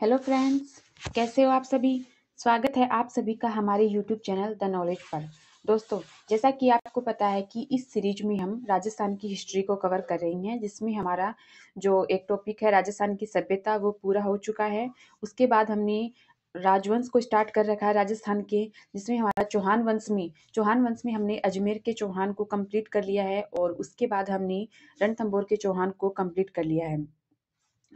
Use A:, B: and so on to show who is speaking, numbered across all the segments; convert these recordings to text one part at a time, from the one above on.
A: hello friends कैसे हो आप सभी स्वागत है आप सभी का हमारे यूट्यूब चैनल द नॉलेज पर दोस्तों जैसा कि आपको पता है कि इस सीरीज में हम राजस्थान की हिस्ट्री को कवर कर रही हैं जिसमें हमारा जो एक टॉपिक है राजस्थान की सभ्यता वो पूरा हो चुका है उसके बाद हमने राजवंश को स्टार्ट कर रखा है राजस्थान के जिसमें हमारा चौहान वंश में चौहान वंश में हमने अजमेर के चौहान को कंप्लीट कर लिया है और उसके बाद हमने रणथंबोर के चौहान को कंप्लीट कर लिया है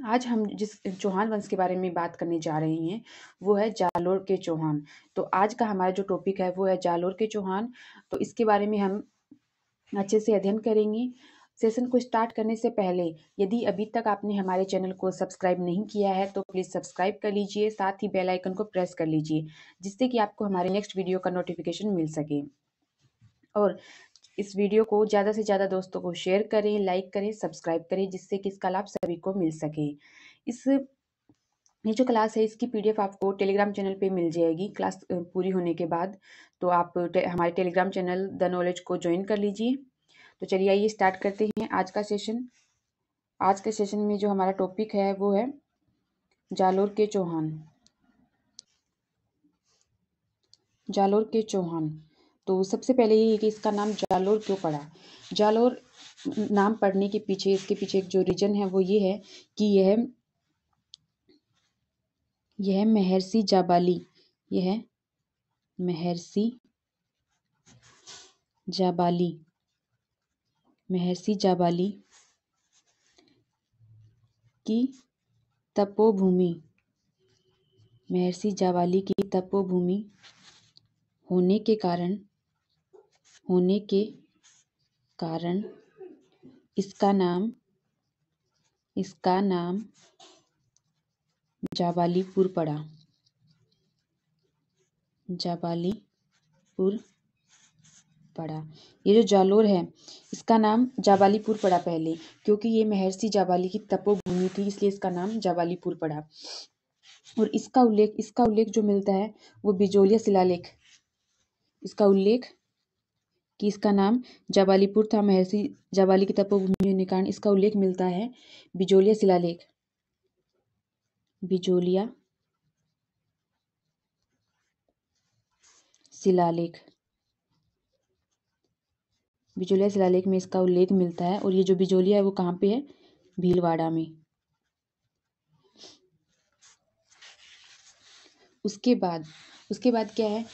A: आज हम जिस चौहान वंश के बारे में बात करने जा रहे हैं वो है जालोर के चौहान तो आज का हमारा जो टॉपिक है वो है जालोर के चौहान तो इसके बारे में हम अच्छे से अध्ययन करेंगे सेशन को स्टार्ट करने से पहले यदि अभी तक आपने हमारे चैनल को सब्सक्राइब नहीं किया है तो प्लीज़ सब्सक्राइब कर लीजिए साथ ही बेल आइकन को प्रेस कर लीजिए जिससे कि आपको हमारे नेक्स्ट वीडियो का नोटिफिकेशन मिल सके और इस वीडियो को ज़्यादा से ज़्यादा दोस्तों को शेयर करें लाइक करें सब्सक्राइब करें जिससे कि इसका लाभ सभी को मिल सके इस ये जो क्लास है इसकी पीडीएफ आपको टेलीग्राम चैनल पे मिल जाएगी क्लास पूरी होने के बाद तो आप टे, हमारे टेलीग्राम चैनल द नॉलेज को ज्वाइन कर लीजिए तो चलिए आइए स्टार्ट करते हैं आज का सेशन आज के सेशन में जो हमारा टॉपिक है वो है जालोर के चौहान जालोर के चौहान तो सबसे पहले ये कि इसका नाम जालोर क्यों पड़ा जालोर नाम पढ़ने के पीछे इसके पीछे एक जो रीजन है वो ये है कि यह यह महर्षि जाबाली यह महर्षि जाबाली महर्षि जाबाली की तपोभूमि महर्षि जाबाली की तपोभूमि होने के कारण होने के कारण इसका नाम इसका नाम जाबालीपुर पड़ा जाबालीपुर पड़ा ये जो जालोर है इसका नाम जाबालीपुर पड़ा पहले क्योंकि ये महर्षि जाबाली की तपोभूमि थी इसलिए इसका नाम जाबालीपुर पड़ा और इसका उल्लेख इसका उल्लेख जो मिलता है वो बिजोलिया शिलालेख इसका उल्लेख कि इसका नाम जाबालीपुर था महर्षि जाबाली की तपोभूमि होने कारण इसका उल्लेख मिलता है बिजोलिया शिलालेख बिजोलिया शिलालेख बिजोलिया शिलालेख में इसका उल्लेख मिलता है और ये जो बिजोलिया है वो कहाँ पे है भीलवाड़ा में उसके बाद उसके बाद क्या है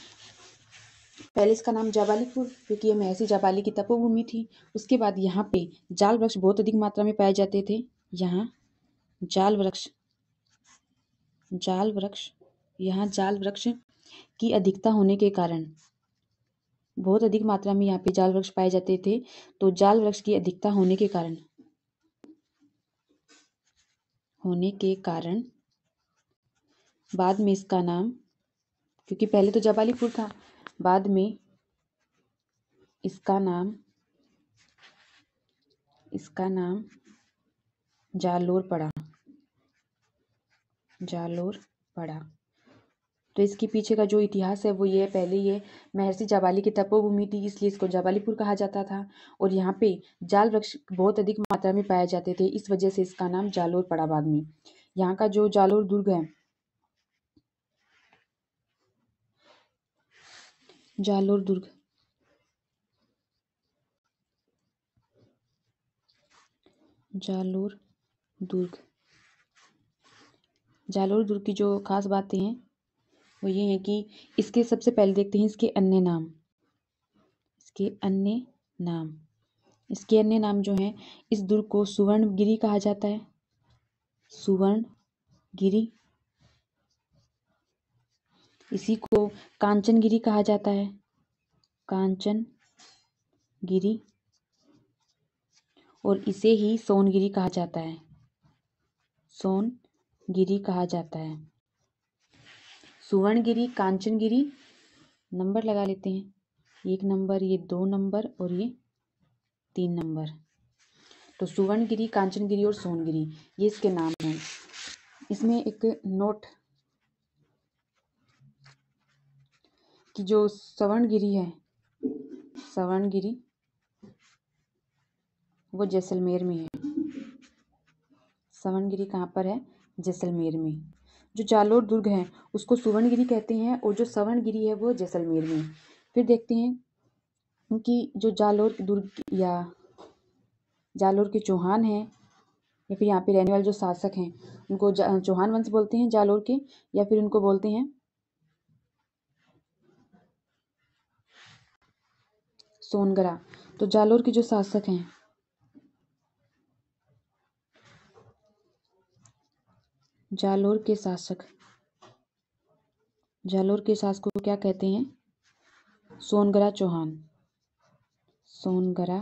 A: पहले इसका नाम जाबालीपुर क्योंकि ये महसी जाबाली की तपोभूमि थी उसके बाद यहाँ पे जाल वृक्ष बहुत अधिक मात्रा में पाए जाते थे यहाँ जाल वृक्ष जाल वृक्ष यहाँ जाल वृक्ष की अधिकता होने के कारण बहुत अधिक मात्रा में यहाँ पे जाल वृक्ष पाए जाते थे तो जाल वृक्ष की अधिकता होने के कारण होने के कारण बाद में इसका नाम क्योंकि पहले तो जबालीपुर था बाद में इसका नाम इसका नाम जालोर पड़ा जालोर पड़ा तो इसके पीछे का जो इतिहास है वो ये है पहले ये महर्षि जाबाली की तपोभूमि थी इसलिए इसको जाबालीपुर कहा जाता था और यहाँ पे जाल वृक्ष बहुत अधिक मात्रा में पाए जाते थे इस वजह से इसका नाम जालोर पड़ा बाद में यहाँ का जो जालोर दुर्ग है जालोर दुर्ग जालोर दुर्ग जालोर दुर्ग की जो ख़ास बातें हैं वो ये हैं कि इसके सबसे पहले देखते हैं इसके अन्य नाम इसके अन्य नाम इसके अन्य नाम जो हैं इस दुर्ग को सुवर्णगिरी कहा जाता है सुवर्णगिरी इसी को कांचनगिरी कहा जाता है कांचन गिरी और इसे ही सोनगिरी कहा जाता है सोनगिरी कहा जाता है सुवर्णगिरी कांचनगिरी नंबर लगा लेते हैं एक नंबर ये दो नंबर और ये तीन नंबर तो सुवर्णगिरी कांचनगिरी और सोनगिरी ये इसके नाम हैं इसमें एक नोट कि जो गिरी है गिरी वो जैसलमेर में है गिरी कहाँ पर है जैसलमेर में जो जालोर दुर्ग है उसको सुवर्णगिरी कहते हैं और जो गिरी है वो जैसलमेर में फिर देखते हैं कि जो जालोर दुर्ग या जालोर के चौहान हैं या फिर यहाँ पे रहने वाले जो शासक हैं उनको चौहान वंश बोलते हैं जालोर के या फिर उनको बोलते हैं सोनगरा तो जालोर के जो शासक हैं जालोर के शासक जालोर के शासकों को क्या कहते हैं सोनगरा चौहान सोनगरा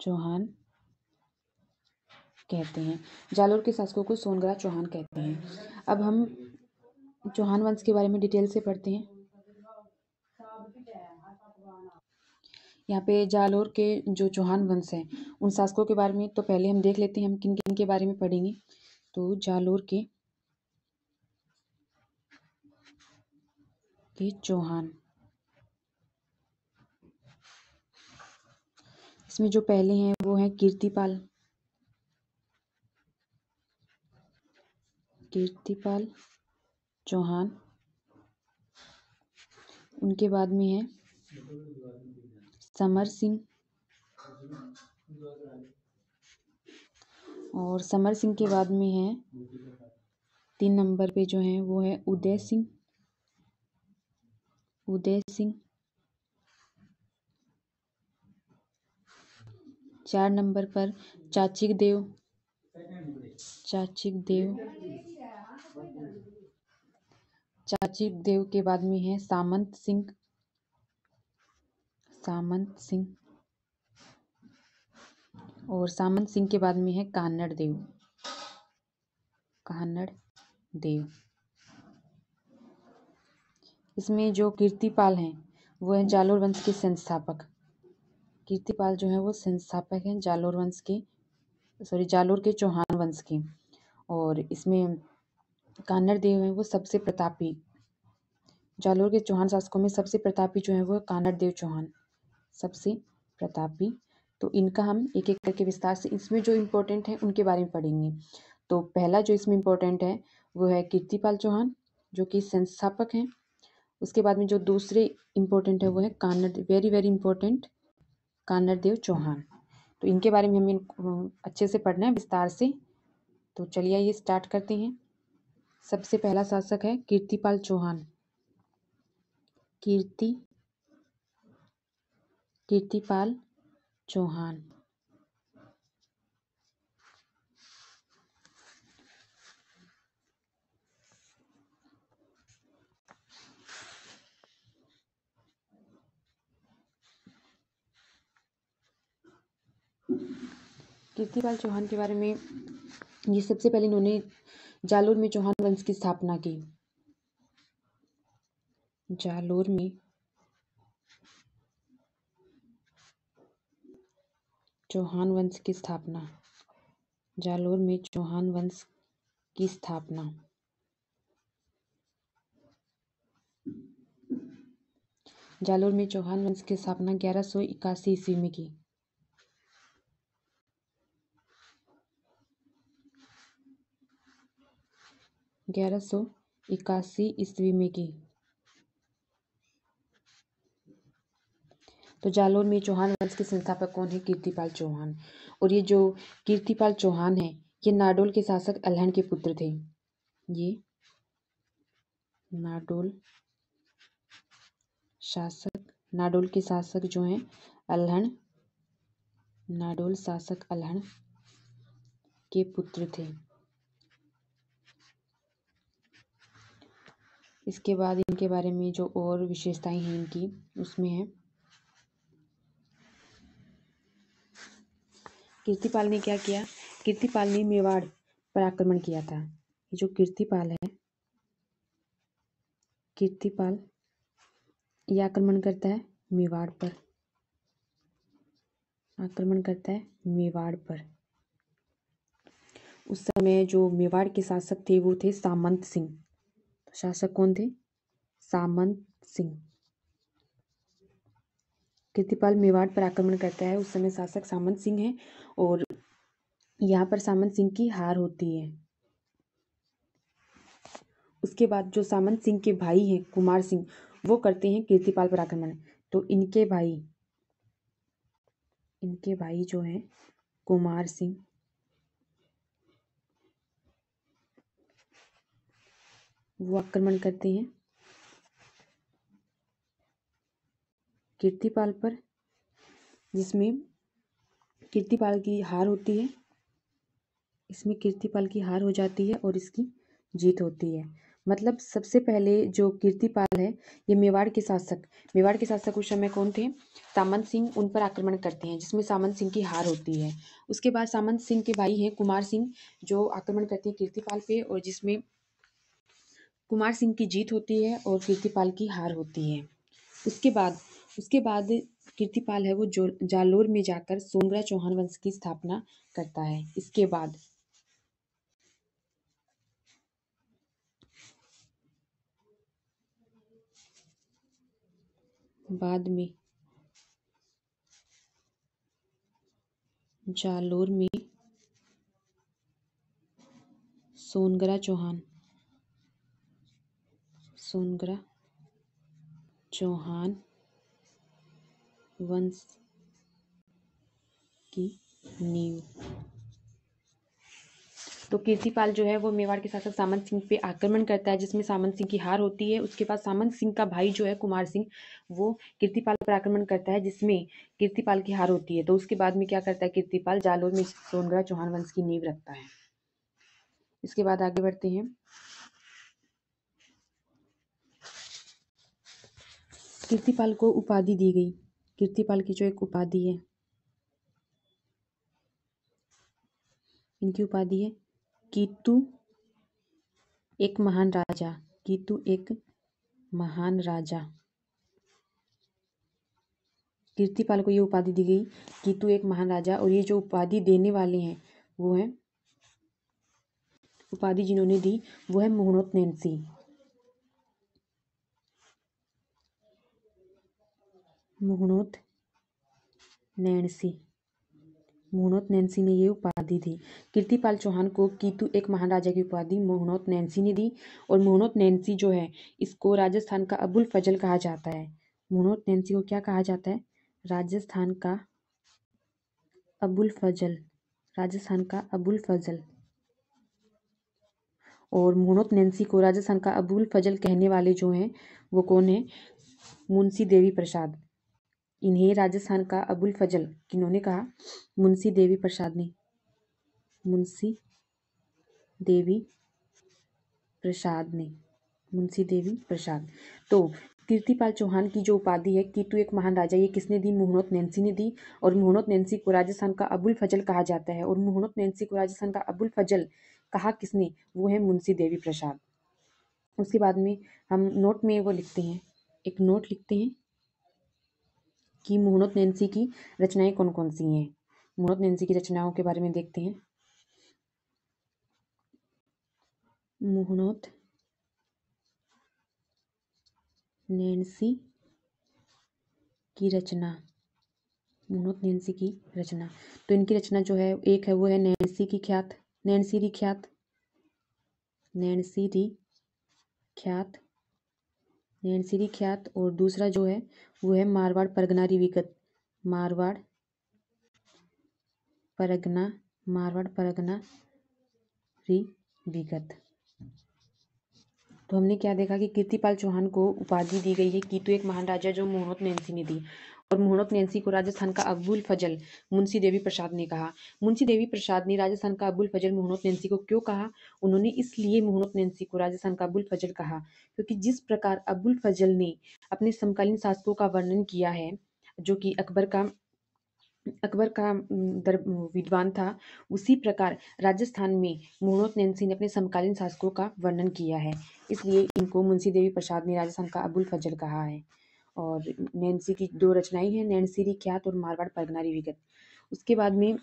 A: चौहान कहते हैं जालोर के शासकों को सोनगरा चौहान कहते हैं अब हम चौहान वंश के बारे में डिटेल से पढ़ते हैं यहाँ पे जालोर के जो चौहान वंश हैं उन शासकों के बारे में तो पहले हम देख लेते हैं हम किन किन के बारे में पढ़ेंगे तो जालोर के चौहान इसमें जो पहले हैं वो हैं कीर्तिपाल कीर्तिपाल चौहान उनके बाद में है समर सिंह और समर सिंह के बाद में है तीन नंबर पे जो है वो है उदय सिंह उदय सिंह चार नंबर पर चाचिक देव चाचिक देव चाचिक देव के बाद में है सामंत सिंह सामंत सिंह और सामंत सिंह के बाद में है कान्नड़ देव कान्नड़ देव इसमें जो कीर्तिपाल हैं वो हैं जालोर वंश के संस्थापक कीर्तिपाल जो है वो संस्थापक हैं जालोर वंश के सॉरी जालोर के चौहान वंश के और इसमें कान्नड़ देव हैं वो सबसे प्रतापी जालोर के चौहान शासकों में सबसे प्रतापी जो है वो कान्नड़ देव चौहान सबसे प्रतापी तो इनका हम एक एक करके विस्तार से इसमें जो इम्पोर्टेंट है उनके बारे में पढ़ेंगे तो पहला जो इसमें इम्पोर्टेंट है वो है कीर्तिपाल चौहान जो कि संस्थापक हैं उसके बाद में जो दूसरे इम्पोर्टेंट है वो है Kanar very very important Kanar Dev Chauhan तो इनके बारे में हमें अच्छे से पढ़ना है विस्तार से तो चलिए ये स्टार्ट करते हैं सबसे पहला शासक है कीर्तिपाल चौहान कीर्ति कीर्तिपाल चौहान कीर्तिपाल चौहान के बारे में ये सबसे पहले इन्होंने जालोर में चौहान वंश की स्थापना की जालोर में चौहान वंश की स्थापना जालोर में चौहान वंश की स्थापना जालोर में चौहान वंश की स्थापना ग्यारह सौ इक्यासी ईस्वी में की ग्यारह सौ इक्यासी ईस्वी में की तो जालौर में चौहान वंश के संस्थापक कौन है कीर्तिपाल चौहान और ये जो कीर्तिपाल चौहान है ये नाडोल के शासक अलहन के पुत्र थे ये नाडोल शासक नाडोल के शासक जो हैं अलहन नाडोल शासक अलहन के पुत्र थे इसके बाद इनके बारे में जो और विशेषताएं हैं इनकी उसमें है कीर्तिपाल ने क्या किया कीर्तिपाल ने मेवाड़ पर आक्रमण किया था ये जो कीर्तिपाल है कीर्तिपाल ये आक्रमण करता है मेवाड़ पर आक्रमण करता है मेवाड़ पर उस समय जो मेवाड़ के शासक थे वो थे सामंत सिंह शासक कौन थे सामंत सिंह कीर्तिपाल मेवाड़ पर आक्रमण करता है उस समय शासक सामंत सिंह है और यहाँ पर सामंत सिंह की हार होती है उसके बाद जो सामंत सिंह के भाई हैं कुमार सिंह वो करते हैं कीर्तिपाल पर आक्रमण तो इनके भाई इनके भाई जो हैं कुमार सिंह वो आक्रमण करते हैं कीर्तिपाल पर जिसमें कीर्तिपाल की हार होती है इसमें कीर्तिपाल की हार हो जाती है और इसकी जीत होती है मतलब सबसे पहले जो कीर्तिपाल है ये मेवाड़ के शासक मेवाड़ के शासक उस समय कौन थे सामंत सिंह उन पर आक्रमण करते हैं जिसमें सामंत सिंह की हार होती है उसके बाद सामंत सिंह के भाई हैं कुमार सिंह जो आक्रमण करते हैं कीर्तिपाल पे और जिसमें कुमार सिंह की जीत होती है और कीर्तिपाल की हार होती है उसके बाद उसके बाद कीर्तिपाल है वो जो जालोर में जाकर सोनगढ़ चौहान वंश की स्थापना करता है इसके बाद बाद में जालोर में सोनगरा चौहान सोनगरा चौहान वंश की नींव तो कीर्तिपाल जो है वो मेवाड़ के साथ साथ सामंत सिंह पे आक्रमण करता है जिसमें सामंत सिंह की हार होती है उसके बाद सामंत सिंह का भाई जो है कुमार सिंह वो कीर्तिपाल पर आक्रमण करता है जिसमें कीर्तिपाल की हार होती है तो उसके बाद में क्या करता है कीर्तिपाल जालोर में सोनगढ़ चौहान वंश की नींव रखता है इसके बाद आगे बढ़ते हैं कीर्तिपाल को उपाधि दी गई कीर्तिपाल की जो एक उपाधि है इनकी उपाधि है कीतु एक महान राजा कीतु एक महान राजा कीर्तिपाल को ये उपाधि दी गई कीतु एक महान राजा और ये जो उपाधि देने वाले हैं वो हैं उपाधि जिन्होंने दी वो है मोहनोत नैन्सी मुहणोत नैनसी मोहनोत नैन्सी ने ये उपाधि दी कीर्तिपाल चौहान को कीतु एक महान राजा की उपाधि मोहनोत नैन्सी ने दी और मोहनोत नैन्सी जो है इसको राजस्थान का अबुल फजल कहा जाता है मोहनोत नैन्सी को क्या कहा जाता है राजस्थान का अबुल फजल राजस्थान का अबुल फजल और मोहनोत नैन्सी को राजस्थान का अबुल फजल कहने वाले जो हैं वो कौन है मुंशी देवी प्रसाद इन्हें राजस्थान का अबुल फजल किन्होंने कहा मुंशी देवी प्रसाद ने मुंशी देवी प्रसाद ने मुंशी देवी प्रसाद तो कीर्तिपाल चौहान की जो उपाधि है तू एक महान राजा ये किसने दी मुहनोत नैन्सी ने दी और मुहनोत नैन्सी को राजस्थान का अबुल फजल कहा जाता है और मुहनोत नैन्सी को राजस्थान का अबुल फजल कहा किसने वो है मुंशी देवी प्रसाद उसके बाद में हम नोट में वो लिखते हैं एक नोट लिखते हैं कि मोहनोत नैन्सी की रचनाएं कौन कौन सी हैं मोहनोत नैन्सी की रचनाओं के बारे में देखते हैं मोहनोत नैन्सी की रचना मोहनोत नैन्सी की रचना तो इनकी रचना जो है एक है वो है नैन्सी की ख्यात नैन्सी री ख्यात नैन्सी री ख्यात नैन्सी री ख्यात और दूसरा जो है वो है मारवाड़ परगना रिविकत मारवाड़ परगना मारवाड़ परगना रिविकत तो हमने क्या देखा कि कीर्तिपाल चौहान को उपाधि दी गई है कीतु एक महान राजा जो मोहत ने दी और मुहूर्त नैन्सी को राजस्थान का अबुल फजल मुंशी देवी प्रसाद ने कहा मुंशी देवी प्रसाद ने राजस्थान का अबुल फजल मुहूर्त नैन्सी को क्यों कहा उन्होंने इसलिए मुहूर्त नैन्सी को राजस्थान का अबुल फजल कहा क्योंकि जिस प्रकार अबुल फजल ने अपने समकालीन शासकों का वर्णन किया है जो कि अकबर का अकबर का दर विद्वान था उसी प्रकार राजस्थान में मोहनोत नैन्सी ने अपने समकालीन शासकों का वर्णन किया है इसलिए इनको मुंशी देवी प्रसाद ने राजस्थान का अबुल फजल कहा है और नैन्सी की दो रचनाएं हैं नैन्सी ख्यात और मारवाड़ परगनारी विगत उसके बाद में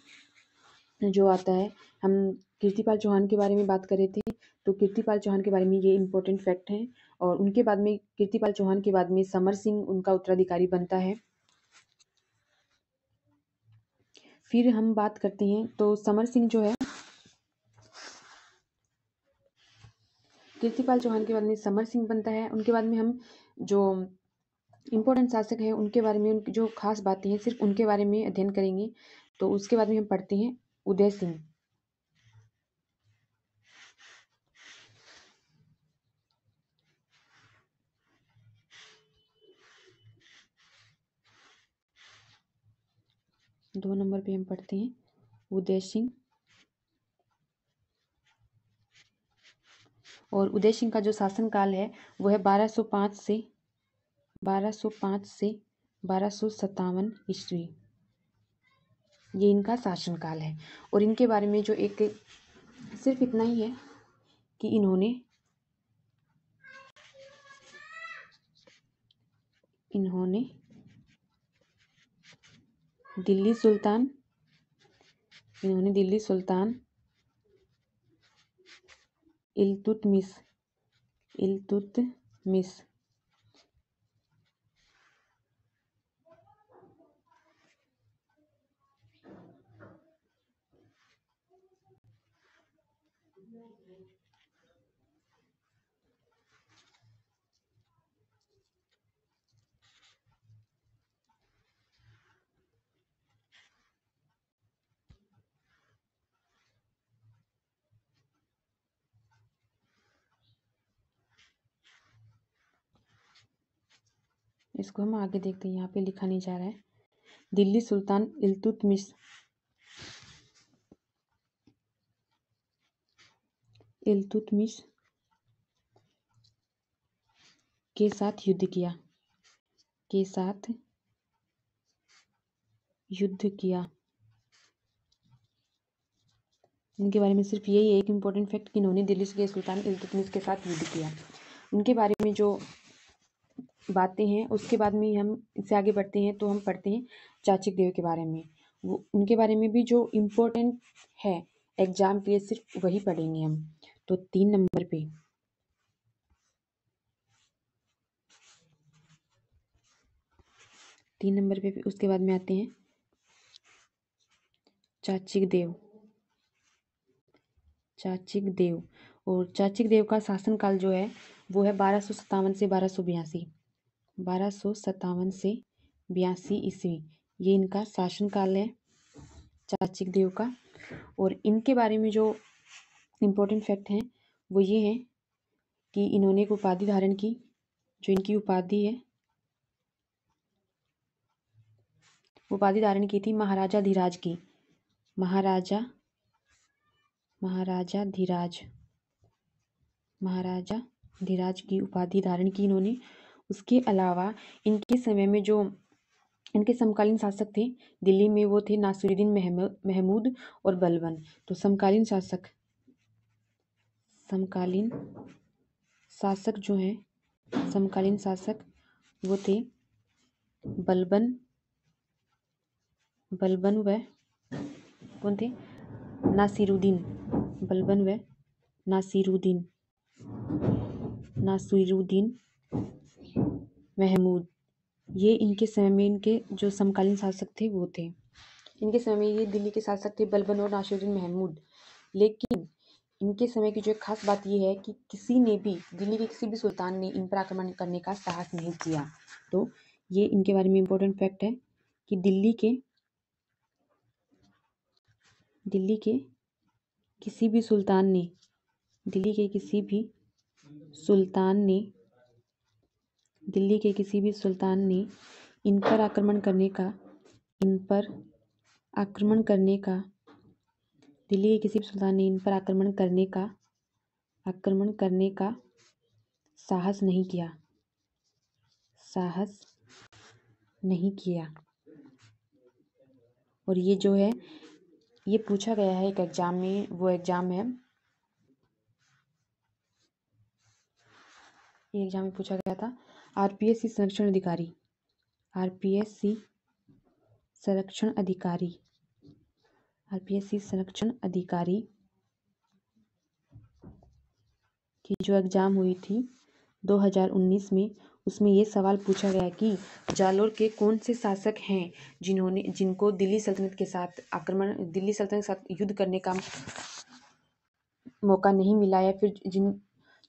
A: जो आता है हम कीर्तिपाल चौहान के बारे में बात कर रहे थे तो कीर्तिपाल चौहान के बारे में ये इम्पोर्टेंट फैक्ट हैं और उनके बाद में कीर्तिपाल चौहान के बाद में समर सिंह उनका उत्तराधिकारी बनता है फिर हम बात करते हैं तो समर सिंह जो है कीर्तिपाल चौहान के बाद में समर सिंह बनता है उनके बाद में हम जो इम्पोर्टेंट शासक हैं उनके बारे में उनकी जो खास बातें हैं सिर्फ उनके बारे में अध्ययन करेंगे तो उसके बाद में हम पढ़ते हैं उदय सिंह दो नंबर पे हम पढ़ते हैं उदय सिंह और उदय सिंह का जो शासनकाल है वो है 1205 से बारह से बारह सत्तावन ईस्वी ये इनका शासनकाल है और इनके बारे में जो एक सिर्फ इतना ही है कि इन्होंने इन्होंने दिल्ली सुल्तान इन्होंने दिल्ली सुल्तान इलतुतमिस इलतुतमिस इसको हम आगे देखते हैं यहाँ पे लिखा नहीं जा रहा है दिल्ली सुल्तान इलतुतमिश el के साथ युद्ध किया के साथ युद्ध किया इनके बारे में सिर्फ यही एक इम्पोर्टेंट फैक्ट कि इन्होंने दिल्ली के सुल्तान इल्तुतमिश के साथ युद्ध किया उनके बारे में जो बातें हैं उसके बाद में हम इससे आगे बढ़ते हैं तो हम पढ़ते हैं चाचिक देव के बारे में वो उनके बारे में भी जो इम्पोर्टेंट है एग्ज़ाम के लिए सिर्फ वही पढ़ेंगे हम तो तीन नंबर पे तीन नंबर पे उसके बाद में आते हैं चाचिक देव चाचिक देव और चाचिक देव का शासन काल जो है वो है बारह सौ सत्तावन से बारह सौ बयासी बारह सौ सत्तावन से बयासी ईस्वी ये इनका शासन काल है चाचिक देव का और इनके बारे में जो इम्पोर्टेंट फैक्ट हैं वो ये हैं कि इन्होंने एक उपाधि धारण की जो इनकी उपाधि है उपाधि धारण की थी महाराजा धीराज की महाराजा महाराजा धीराज महाराजा धीराज की उपाधि धारण की इन्होंने उसके अलावा इनके समय में जो इनके समकालीन शासक थे दिल्ली में वो थे नासिरुद्दीन महमूद और बलबन तो समकालीन शासक समकालीन शासक जो हैं समकालीन शासक वो थे बलबन बलबन व कौन थे नासिरुद्दीन बलबन व नासिरुद्दीन नासिरुद्दीन महमूद ये इनके समय में इनके जो समकालीन शासक थे वो थे इनके समय में ये दिल्ली के शासक थे बलबन और नासिरुद्दीन महमूद लेकिन इनके समय की जो एक खास बात यह है कि किसी ने भी दिल्ली के किसी भी सुल्तान ने इन पर आक्रमण करने का साहस नहीं किया तो ये इनके बारे में इम्पोर्टेंट फैक्ट है कि दिल्ली के दिल्ली के किसी भी सुल्तान ने दिल्ली के किसी भी सुल्तान ने दिल्ली के किसी भी सुल्तान ने इन पर आक्रमण करने का इन पर आक्रमण करने का दिल्ली के किसी भी ने इन पर आक्रमण करने का आक्रमण करने का साहस नहीं किया साहस नहीं किया और ये जो है ये पूछा गया है एक एग्ज़ाम में वो एग्ज़ाम है ये एग्ज़ाम में पूछा गया था आरपीएससी संरक्षण अधिकारी आरपीएससी संरक्षण अधिकारी आरपीएससी संरक्षण अधिकारी की जो एग्ज़ाम हुई थी 2019 में उसमें ये सवाल पूछा गया कि जालोर के कौन से शासक हैं जिन्होंने जिनको दिल्ली सल्तनत के साथ आक्रमण दिल्ली सल्तनत के साथ युद्ध करने का मौका नहीं मिला या फिर जिन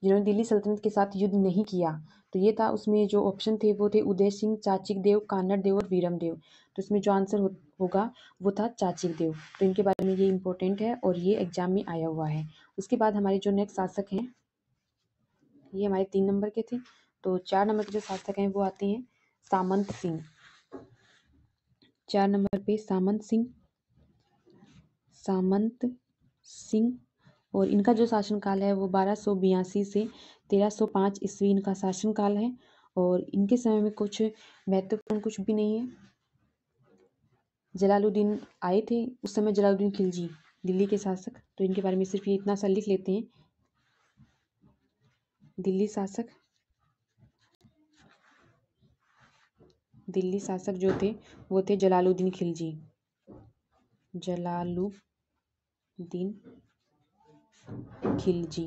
A: जिन्होंने दिल्ली सल्तनत के साथ युद्ध नहीं किया तो ये था उसमें जो ऑप्शन थे वो थे उदय सिंह चाचिक देव कानड़ देव और वीरम देव तो इसमें जो आंसर हो होगा वो था चाचिक देव तो इनके बारे में ये इम्पोर्टेंट है और ये एग्जाम में आया हुआ है उसके बाद हमारे जो नेक्स्ट शासक हैं ये हमारे तीन नंबर के थे तो चार नंबर के जो शासक हैं वो आते हैं सामंत सिंह चार नंबर पे सामंत सिंह सामंत सिंह और इनका जो शासनकाल है वो बारह सौ बयासी से तेरह सौ पाँच ईस्वी इनका शासनकाल है और इनके समय में कुछ महत्वपूर्ण कुछ भी नहीं है जलालुद्दीन आए थे उस समय जलालुद्दीन खिलजी दिल्ली के शासक तो इनके बारे में सिर्फ ये इतना सा लिख लेते हैं दिल्ली शासक दिल्ली शासक जो थे वो थे जलालुद्दीन खिलजी जलालुद्दीन खिलजी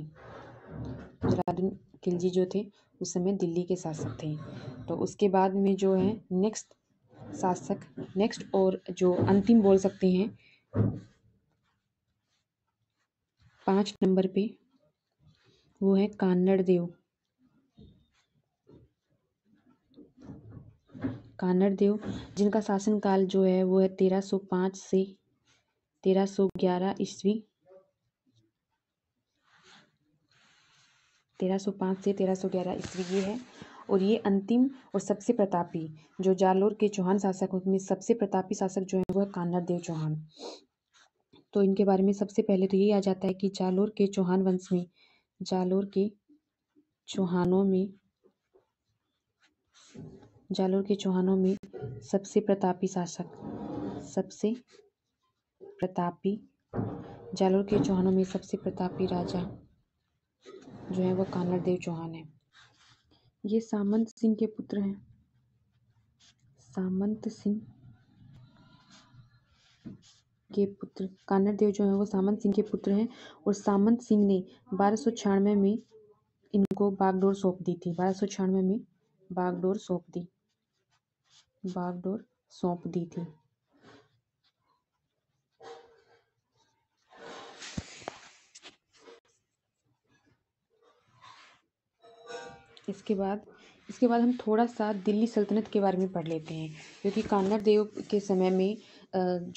A: जलालुद्दीन खिलजी जो थे उस समय दिल्ली के शासक थे तो उसके बाद में जो है नेक्स्ट शासक नेक्स्ट और जो अंतिम बोल सकते हैं पाँच नंबर पे वो है कान्नड़ देव कान्नड़ देव जिनका शासनकाल जो है वो है तेरह सौ पाँच से तेरह सौ ग्यारह ईस्वी तेरह सौ पाँच से तेरह सौ ग्यारह ईस्वी ये है और ये अंतिम और सबसे प्रतापी जो जालोर के चौहान शासक में सबसे प्रतापी शासक जो है वह कान्हा देव चौहान तो इनके बारे में सबसे पहले तो ये आ जाता है कि जालोर के चौहान वंश में जालोर के चौहानों में जालोर के चौहानों में सबसे प्रतापी शासक सबसे प्रतापी जालोर के चौहानों में सबसे प्रतापी राजा जो है वह कानड़ देव चौहान है ये सामंत सिंह के पुत्र हैं सामंत सिंह के पुत्र कानर देव जो है वो सामंत सिंह के पुत्र हैं और सामंत सिंह ने बारह सौ छियानवे में इनको बागडोर सौंप दी थी बारह सौ छियानवे में बागडोर सौंप दी बागडोर सौंप दी थी इसके बाद इसके बाद हम थोड़ा सा दिल्ली सल्तनत के बारे में पढ़ लेते हैं क्योंकि कान्नड़ देव के समय में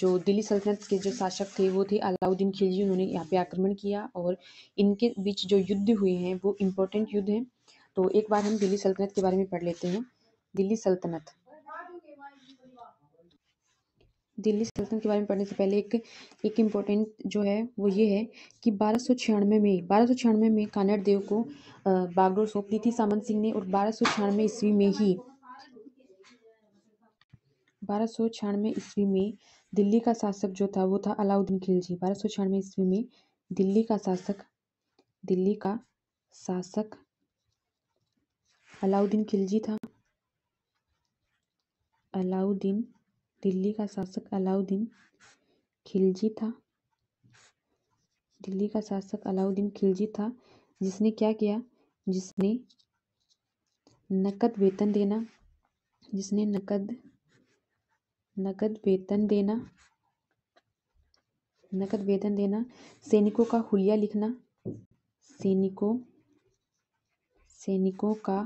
A: जो दिल्ली सल्तनत के जो शासक थे वो थे अलाउद्दीन खिलजी उन्होंने यहाँ पे आक्रमण किया और इनके बीच जो युद्ध हुए हैं वो इम्पोर्टेंट युद्ध हैं तो एक बार हम दिल्ली सल्तनत के बारे में पढ़ लेते हैं दिल्ली सल्तनत दिल्ली सल्तनत के बारे में पढ़ने से पहले एक एक इम्पोर्टेंट जो है वो ये है कि बारह सौ छियानवे में बारह सौ छियानवे में कानड़ देव को बागडोर सौंप दी थी सामंत सिंह ने और बारह सौ छियानवे ईस्वी में ही बारह सौ छियानवे ईस्वी में दिल्ली का शासक जो था वो था अलाउद्दीन खिलजी बारह सौ छियानवे ईस्वी में दिल्ली का शासक दिल्ली का शासक अलाउद्दीन खिलजी था अलाउद्दीन दिल्ली का शासक अलाउद्दीन खिलजी था दिल्ली का शासक अलाउद्दीन खिलजी था जिसने क्या किया जिसने नकद वेतन देना जिसने नकद नकद वेतन देना नकद वेतन देना सैनिकों का हुलिया लिखना सैनिकों सैनिकों का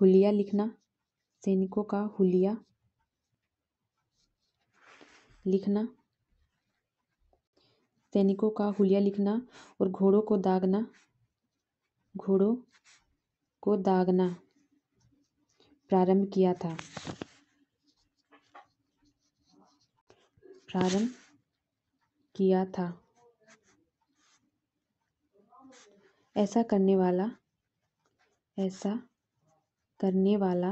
A: हुलिया लिखना सैनिकों का हुलिया लिखना सैनिकों का हुलिया लिखना और घोड़ों को दागना घोड़ों को दागना प्रारंभ किया था प्रारंभ किया था ऐसा करने वाला ऐसा करने वाला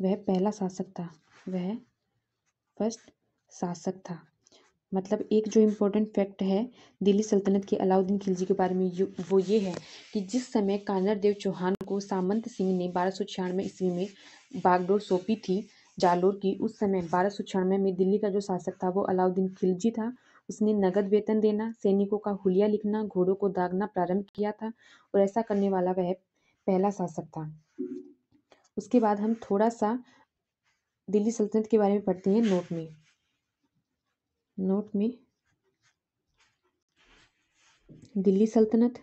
A: वह पहला शासक था वह स्पष्ट शासक था मतलब एक जो इम्पोर्टेंट फैक्ट है दिल्ली सल्तनत के अलाउद्दीन खिलजी के बारे में वो ये है कि जिस समय कानर देव चौहान को सामंत सिंह ने बारह सौ छियानवे ईस्वी में बागडोर सौंपी थी जालोर की उस समय बारह सौ छियानवे में दिल्ली का जो शासक था वो अलाउद्दीन खिलजी था उसने नगद वेतन देना सैनिकों का हुलिया लिखना घोड़ों को दागना प्रारंभ किया था और ऐसा करने वाला वह पहला शासक था उसके बाद हम थोड़ा सा दिल्ली सल्तनत के बारे में पढ़ते हैं नोट में नोट में दिल्ली सल्तनत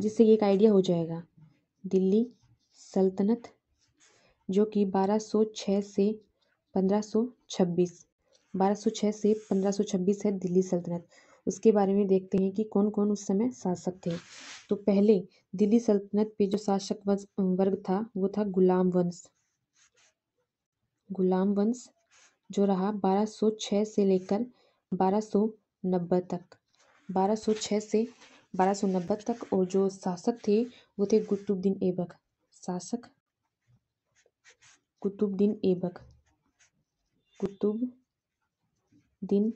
A: जिससे एक आइडिया हो जाएगा दिल्ली सल्तनत जो कि 1206 से 1526 1206 से 1526 है दिल्ली सल्तनत उसके बारे में देखते हैं कि कौन कौन उस समय शासक थे तो पहले दिल्ली सल्तनत पे जो शासक वर्ग था वो था गुलाम वंश गुलाम वंश जो रहा 1206 से लेकर 1290 तक 1206 से 1290 तक और जो शासक थे वो थे कुतुबद्दीन ऐबक शासक कुतुबद्दीन ऐबक कुतुबद्दीन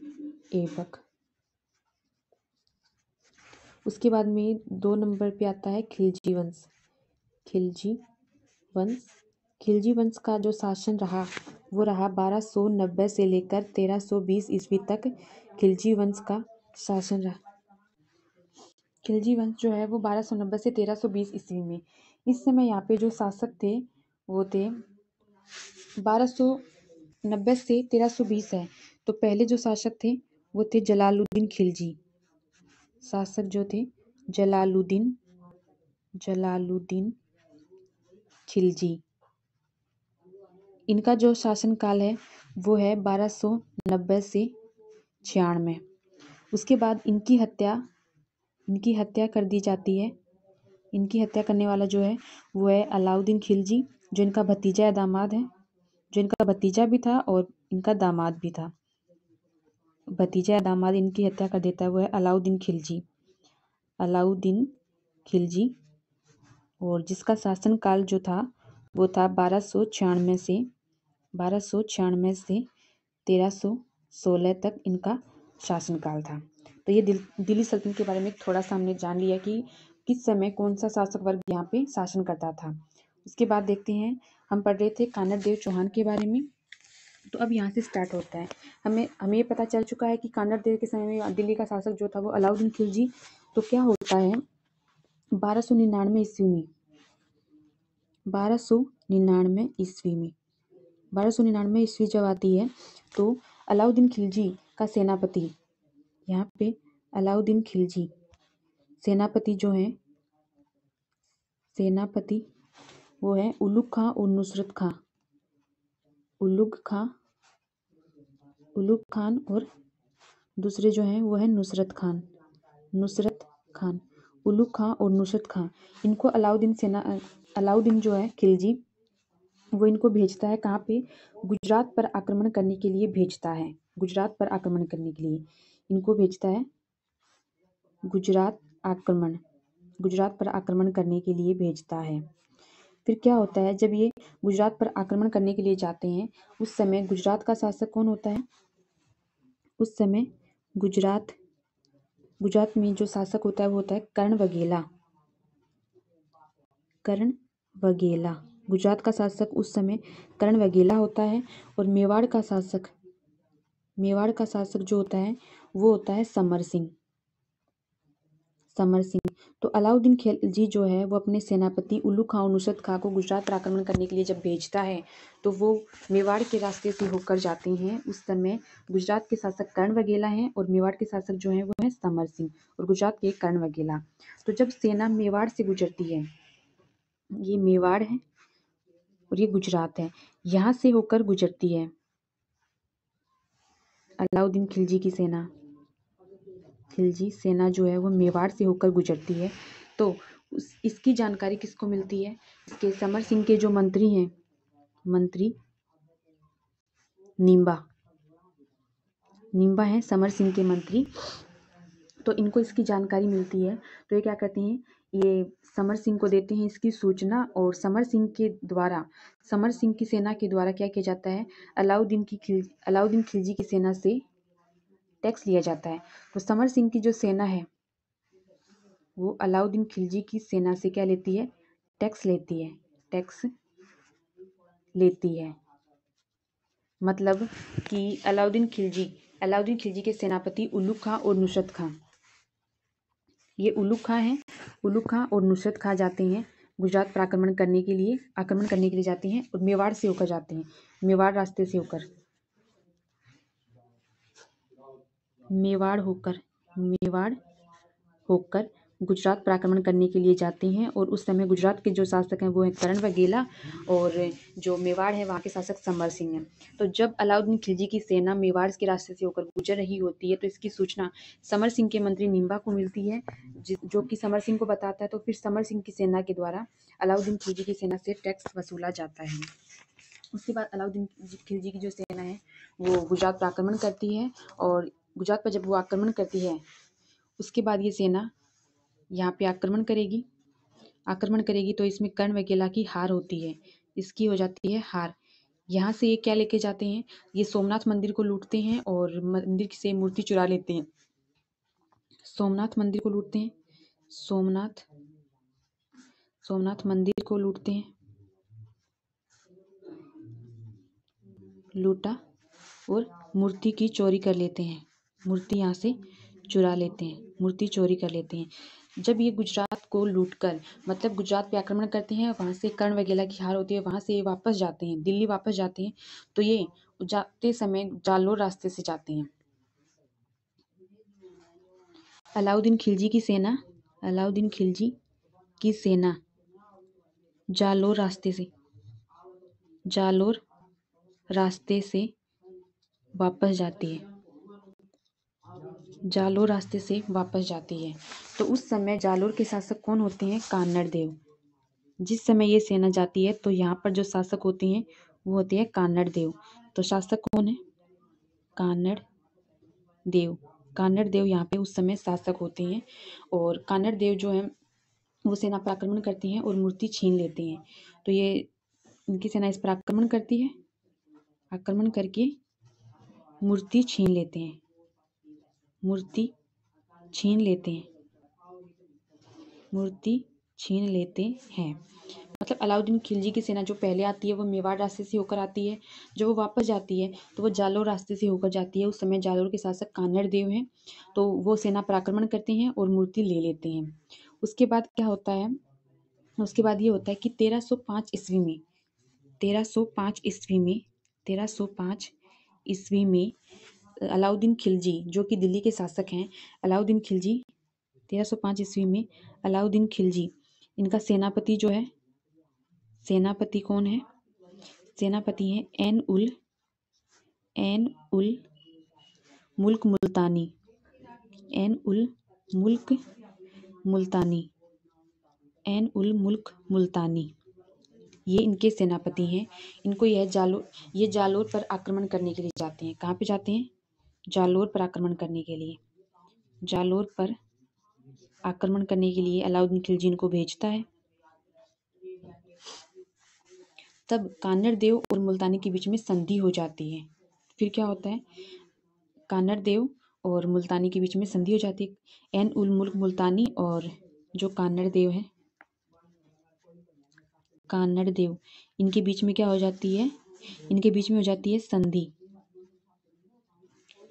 A: ऐबक उसके बाद में दो नंबर पे आता है खिलजी वंश खिलजी वंश खिलजी वंश का जो शासन रहा वो रहा बारह सौ नब्बे से लेकर तेरह सौ बीस ईस्वी तक खिलजी वंश का शासन रहा खिलजी वंश जो है वो बारह सौ नब्बे से तेरह सौ बीस ईस्वी में इस समय यहाँ पे जो शासक थे वो थे बारह सौ नब्बे से तेरह सौ बीस है तो पहले जो शासक थे वो थे जलालुद्दीन खिलजी शासक जो थे जलालुद्दीन जलालुद्दीन खिलजी इनका जो शासनकाल है वो है बारह सौ नब्बे से छियानवे उसके बाद इनकी हत्या इनकी हत्या कर दी जाती है इनकी हत्या करने वाला जो है वो है अलाउद्दीन खिलजी जो इनका भतीजा या दामाद है जो इनका भतीजा भी था और इनका दामाद भी था भतीजा या दामाद इनकी हत्या कर देता है वो है अलाउद्दीन खिलजी अलाउद्दीन खिलजी और जिसका शासनकाल जो था वो था बारह सौ छियानवे से बारह सौ छियानवे से तेरह सौ सोलह तक इनका शासनकाल था तो ये दिल, दिल्ली सल्तनत के बारे में थोड़ा सा हमने जान लिया कि किस समय कौन सा शासक वर्ग यहाँ पे शासन करता था उसके बाद देखते हैं हम पढ़ रहे थे कानर देव चौहान के बारे में तो अब यहाँ से स्टार्ट होता है हमें हमें ये पता चल चुका है कि कानर देव के समय में दिल्ली का शासक जो था वो अलाउद्दीन खिलजी तो क्या होता है बारह सौ निन्यानवे ईस्वी में बारह सौ निन्यानवे ईस्वी में बारह सौ निन्यानवे ईस्वी जब आती है तो अलाउद्दीन खिलजी का सेनापति यहाँ पे अलाउद्दीन खिलजी सेनापति जो है सेनापति वो है उलुग खां और नुसरत खां उलुग खां उलुग खान और दूसरे जो हैं वो है नुसरत खान नुसरत खान उलुग खां और नुसरत खां इनको अलाउद्दीन सेना अलाउद्दीन जो है खिलजी वो इनको भेजता है कहाँ पे गुजरात पर आक्रमण करने के लिए भेजता है गुजरात पर आक्रमण करने के लिए इनको भेजता है गुजरात आक्रमण गुजरात पर आक्रमण करने के लिए भेजता है फिर क्या होता है जब ये गुजरात पर आक्रमण करने के लिए जाते हैं उस समय गुजरात का शासक कौन होता है उस समय गुजरात गुजरात में जो शासक होता है वो होता है कर्ण वगेला कर्ण वगेला गुजरात का शासक उस समय करण वगेला होता है और मेवाड़ का शासक मेवाड़ का शासक जो होता है वो होता है समर सिंह समर सिंह तो अलाउद्दीन खिलजी जो है वो अपने सेनापति उल्लू खां और नुसरत खां को गुजरात पर आक्रमण करने के लिए जब भेजता है तो वो मेवाड़ के रास्ते से होकर जाते हैं उस समय गुजरात के शासक कर्ण वगेला हैं और मेवाड़ के शासक जो है वो है समर सिंह और गुजरात के कर्ण वगेला तो जब सेना मेवाड़ से गुजरती है ये मेवाड़ है और ये गुजरात है यहाँ से होकर गुजरती है अलाउद्दीन खिलजी की सेना खिलजी सेना जो है वो मेवाड़ से होकर गुजरती है तो उस इसकी जानकारी किसको मिलती है इसके समर सिंह के जो मंत्री हैं मंत्री निम्बा निम्बा हैं समर सिंह के मंत्री तो इनको इसकी जानकारी मिलती है तो ये क्या करते हैं ये समर सिंह को देते हैं इसकी सूचना और समर सिंह के द्वारा समर सिंह की सेना के द्वारा क्या किया जाता है अलाउद्दीन की खिल अलाउद्दीन खिलजी की सेना से टैक्स लिया जाता है तो समर सिंह की जो सेना है वो अलाउद्दीन खिलजी की सेना से क्या लेती है टैक्स लेती है टैक्स लेती है मतलब कि अलाउद्दीन खिलजी अलाउद्दीन खिलजी के सेनापति उल्लू खां और नुसरत खां ये उल्लू खां हैं उल्लू खां और नुसरत खां जाते हैं गुजरात पर आक्रमण करने के लिए आक्रमण करने के लिए जाते हैं और मेवाड़ से होकर जाते हैं मेवाड़ रास्ते से होकर मेवाड़ होकर मेवाड़ होकर गुजरात पर आक्रमण करने के लिए जाते हैं और उस समय गुजरात के जो शासक हैं वो हैं करण वगेला और जो मेवाड़ है वहाँ के शासक समर सिंह हैं तो जब अलाउद्दीन खिलजी की सेना मेवाड़ के रास्ते से होकर गुजर रही होती है तो इसकी सूचना समर सिंह के मंत्री निम्बा को मिलती है जो कि समर सिंह को बताता है तो फिर समर सिंह की सेना के द्वारा अलाउद्दीन खिलजी की सेना से टैक्स वसूला जाता है उसके बाद अलाउद्दीन खिलजी की जो सेना है वो गुजरात पर आक्रमण करती है और गुजरात पर जब वो आक्रमण करती है उसके बाद ये सेना यहाँ पे आक्रमण करेगी आक्रमण करेगी तो इसमें कर्ण वकेला की हार होती है इसकी हो जाती है हार यहाँ से ये क्या लेके जाते हैं ये सोमनाथ मंदिर को लूटते हैं और मंदिर से मूर्ति चुरा लेते हैं सोमनाथ मंदिर को लूटते हैं सोमनाथ सोमनाथ मंदिर को लूटते हैं लूटा और मूर्ति की चोरी कर लेते हैं मूर्ति यहाँ से चुरा लेते हैं मूर्ति चोरी कर लेते हैं जब ये गुजरात को लूटकर मतलब गुजरात पे आक्रमण करते हैं वहाँ से कर्ण वगैरह की हार होती है वहाँ से ये वापस जाते हैं दिल्ली वापस जाते हैं तो ये जाते समय जालोर रास्ते से जाते हैं अलाउद्दीन खिलजी की सेना अलाउद्दीन खिलजी की सेना जालोर रास्ते से जालोर रास्ते से वापस जाती है जालोर रास्ते से वापस जाती है तो उस समय जालोर के शासक कौन होते हैं कान्नड़ देव जिस समय ये सेना जाती है तो यहाँ पर जो शासक होते हैं वो होते हैं कान्नड़ देव तो शासक कौन है कान्नड़ देव कान्नड़ देव यहाँ पे उस समय शासक होते हैं और कान्नड़ देव जो है वो सेना पर आक्रमण करते हैं और मूर्ति छीन लेते हैं तो ये इनकी सेना इस पर आक्रमण करती है आक्रमण करके मूर्ति छीन लेते हैं मूर्ति छीन लेते हैं मूर्ति छीन लेते हैं मतलब अलाउद्दीन खिलजी की सेना जो पहले आती है वो मेवाड़ रास्ते से होकर आती है जब वो वापस जाती है तो वो जालोर रास्ते से होकर जाती है उस समय जालोर के साथ साथ कानड़ देव हैं तो वो सेना पर आक्रमण करते हैं और मूर्ति ले लेते हैं उसके बाद क्या होता है उसके बाद ये होता है कि पाँच ईस्वी में पाँच ईस्वी में पाँच ईस्वी में अलाउद्दीन खिलजी जो कि दिल्ली के शासक हैं अलाउद्दीन खिलजी 1305 ईस्वी में अलाउद्दीन खिलजी इनका सेनापति जो है सेनापति कौन है सेनापति हैं एन उल एन उल मुल्क मुल्तानी एन उल मुल्क मुल्तानी एन उल मुल्क मुल्तानी ये इनके सेनापति हैं इनको यह जालोर ये जालोर पर आक्रमण करने के लिए जाते हैं कहाँ पे जाते हैं जालोर पर आक्रमण करने के लिए जालोर पर आक्रमण करने के लिए अलाउद्दीन खिलजी को भेजता है तब कानड़ देव और मुल्तानी के बीच में संधि हो जाती है फिर क्या होता है कान्नड़ देव और मुल्तानी के बीच में संधि हो जाती है एन उल मुल्क मुल्तानी और जो कान्नड़ देव है कान्नड़ देव इनके बीच में क्या हो जाती है इनके बीच में हो जाती है संधि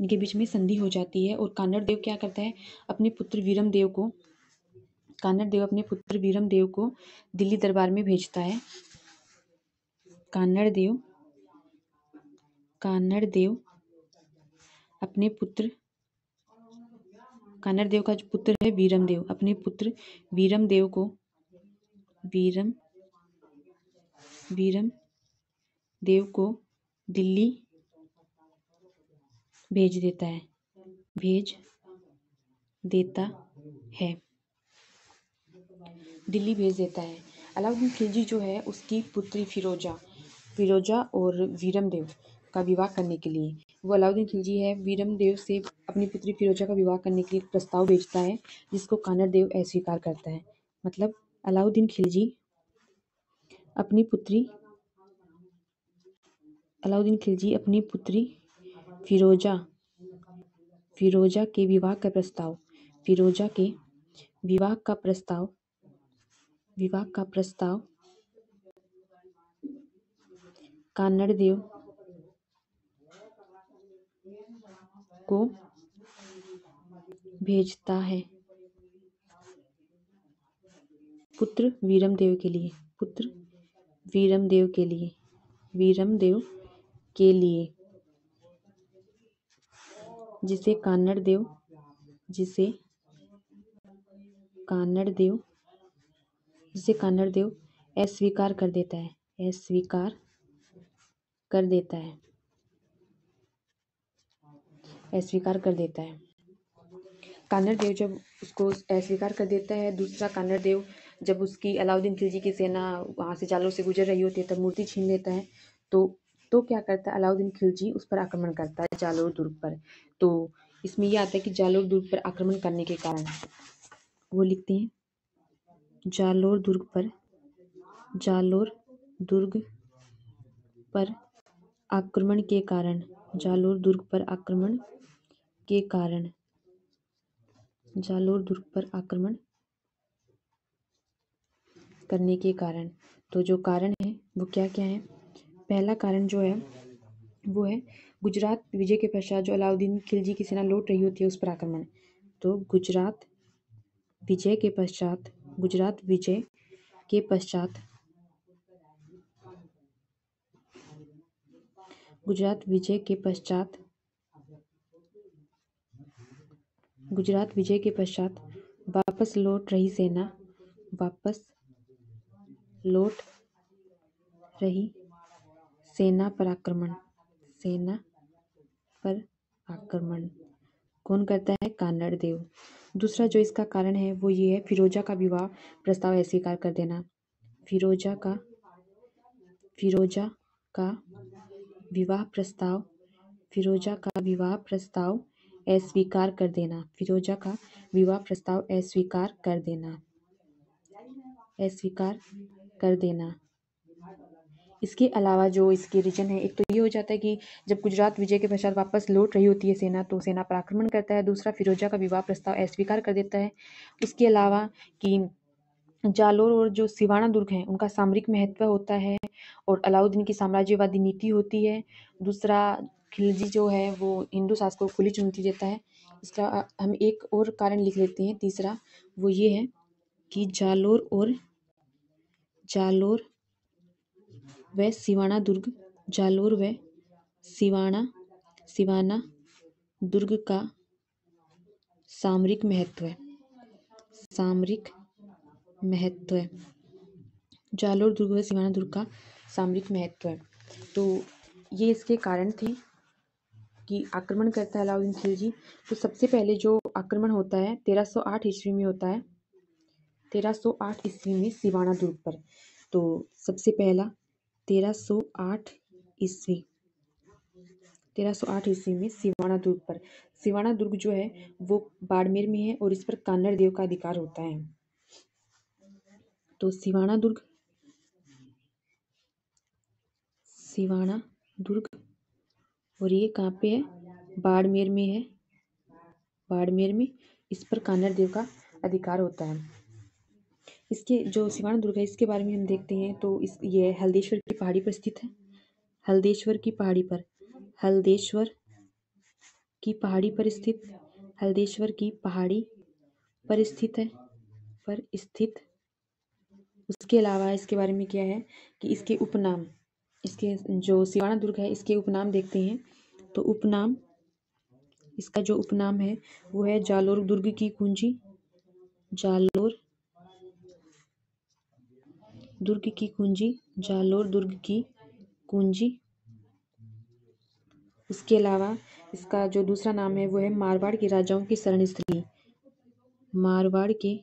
A: इनके बीच में संधि हो जाती है और कानर देव क्या करता है अपने पुत्र वीरम देव को कानर देव अपने पुत्र वीरम देव को दिल्ली दरबार में भेजता है कानर देव कानर देव अपने पुत्र कानर देव का जो पुत्र है वीरम देव अपने पुत्र वीरम देव को वीरम वीरम देव को दिल्ली भेज देता है भेज देता है दिल्ली भेज देता है अलाउद्दीन खिलजी जो है उसकी पुत्री फिरोजा फिरोजा और वीरमदेव का विवाह करने के लिए वो अलाउद्दीन खिलजी है वीरमदेव से अपनी पुत्री फिरोजा का विवाह करने के लिए प्रस्ताव भेजता है जिसको कानर देव अस्वीकार करता है मतलब अलाउद्दीन खिलजी अपनी पुत्री अलाउद्दीन खिलजी अपनी पुत्री फिरोजा फिरोजा के विवाह का प्रस्ताव फिरोजा के विवाह का प्रस्ताव विवाह का प्रस्ताव कानड़देव को भेजता है पुत्र वीरमदेव के लिए पुत्र वीरमदेव के लिए वीरमदेव के लिए जिसे कानड़ देव जिसे कान्नड़ देव जिसे कानड़ देव अस्वीकार कर देता है अस्वीकार कर देता है अस्वीकार कर देता है कान्नड़ देव जब उसको अस्वीकार कर देता है दूसरा कान्नड़ देव जब उसकी अलाउद्दीन खिलजी की सेना वहाँ से जालों से गुजर रही होती है तब मूर्ति छीन लेता है तो तो क्या करता है अलाउद्दीन खिलजी उस पर आक्रमण करता है जालोर दुर्ग पर तो इसमें यह आता है कि जालोर दुर्ग पर आक्रमण करने के कारण वो लिखते हैं जालोर दुर्ग पर जालोर दुर्ग पर आक्रमण के कारण जालोर दुर्ग पर आक्रमण के कारण जालोर दुर्ग पर आक्रमण करने के कारण तो जो कारण है वो क्या क्या है पहला कारण जो है वो है गुजरात विजय के पश्चात जो अलाउद्दीन खिलजी की सेना लौट रही होती है उस पर आक्रमण तो गुजरात विजय के पश्चात गुजरात विजय के पश्चात गुजरात विजय के पश्चात गुजरात विजय के पश्चात वापस लौट रही सेना वापस लौट रही सेना पर आक्रमण सेना पर आक्रमण कौन करता है कानड़ देव दूसरा जो इसका कारण है वो ये है फिरोजा का विवाह प्रस्ताव अस्वीकार कर देना फिरोजा का फिरोजा का विवाह प्रस्ताव फिरोजा का विवाह प्रस्ताव अस्वीकार कर देना फिरोजा का विवाह प्रस्ताव अस्वीकार कर देना अस्वीकार कर देना इसके अलावा जो इसके रीजन है एक तो ये हो जाता है कि जब गुजरात विजय के पश्चात वापस लौट रही होती है सेना तो सेना पर आक्रमण करता है दूसरा फिरोजा का विवाह प्रस्ताव अस्वीकार कर देता है उसके अलावा कि जालोर और जो सिवाना दुर्ग हैं उनका सामरिक महत्व होता है और अलाउद्दीन की साम्राज्यवादी नीति होती है दूसरा खिलजी जो है वो हिंदू शासक को खुली चुनौती देता है इसका हम एक और कारण लिख लेते हैं तीसरा वो ये है कि जालोर और जालोर व सिवाना दुर्ग जालोर व सिवाना सिवाना दुर्ग का सामरिक महत्व है सामरिक महत्व है जालोर दुर्ग व सिवाना दुर्ग का सामरिक महत्व है तो ये इसके कारण थे कि आक्रमण करता है अलाउद्दीन खिलजी तो सबसे पहले जो आक्रमण होता है 1308 ईस्वी में होता है 1308 ईस्वी में सिवाना दुर्ग पर तो सबसे पहला 1308 ईस्वी 1308 आठ ईस्वी में सिवाना दुर्ग पर सिवाना दुर्ग जो है वो बाड़मेर में है और इस पर कान्नड़ देव का अधिकार होता है तो सिवाना दुर्ग सिवाना दुर्ग और ये कहाँ पे है बाड़मेर में है बाड़मेर में इस पर कान्नड़ देव का अधिकार होता है इसके जो सिवान दुर्ग है इसके बारे में हम देखते हैं तो इस ये हल्देश्वर की पहाड़ी पर स्थित है हल्देश्वर की पहाड़ी पर हल्देश्वर की पहाड़ी पर स्थित हल्देश्वर की पहाड़ी पर स्थित है पर स्थित उसके अलावा इसके बारे में क्या है कि इसके उपनाम इसके जो सिवाना दुर्ग है इसके उपनाम देखते हैं तो उपनाम इसका जो उपनाम है वो है जालोर दुर्ग की कुंजी जालोर दुर्ग की कुंजी जालोर दुर्ग की कुंजी इसके अलावा इसका जो दूसरा नाम है वो है मारवाड़ के राजाओं की शरण स्थली मारवाड़ के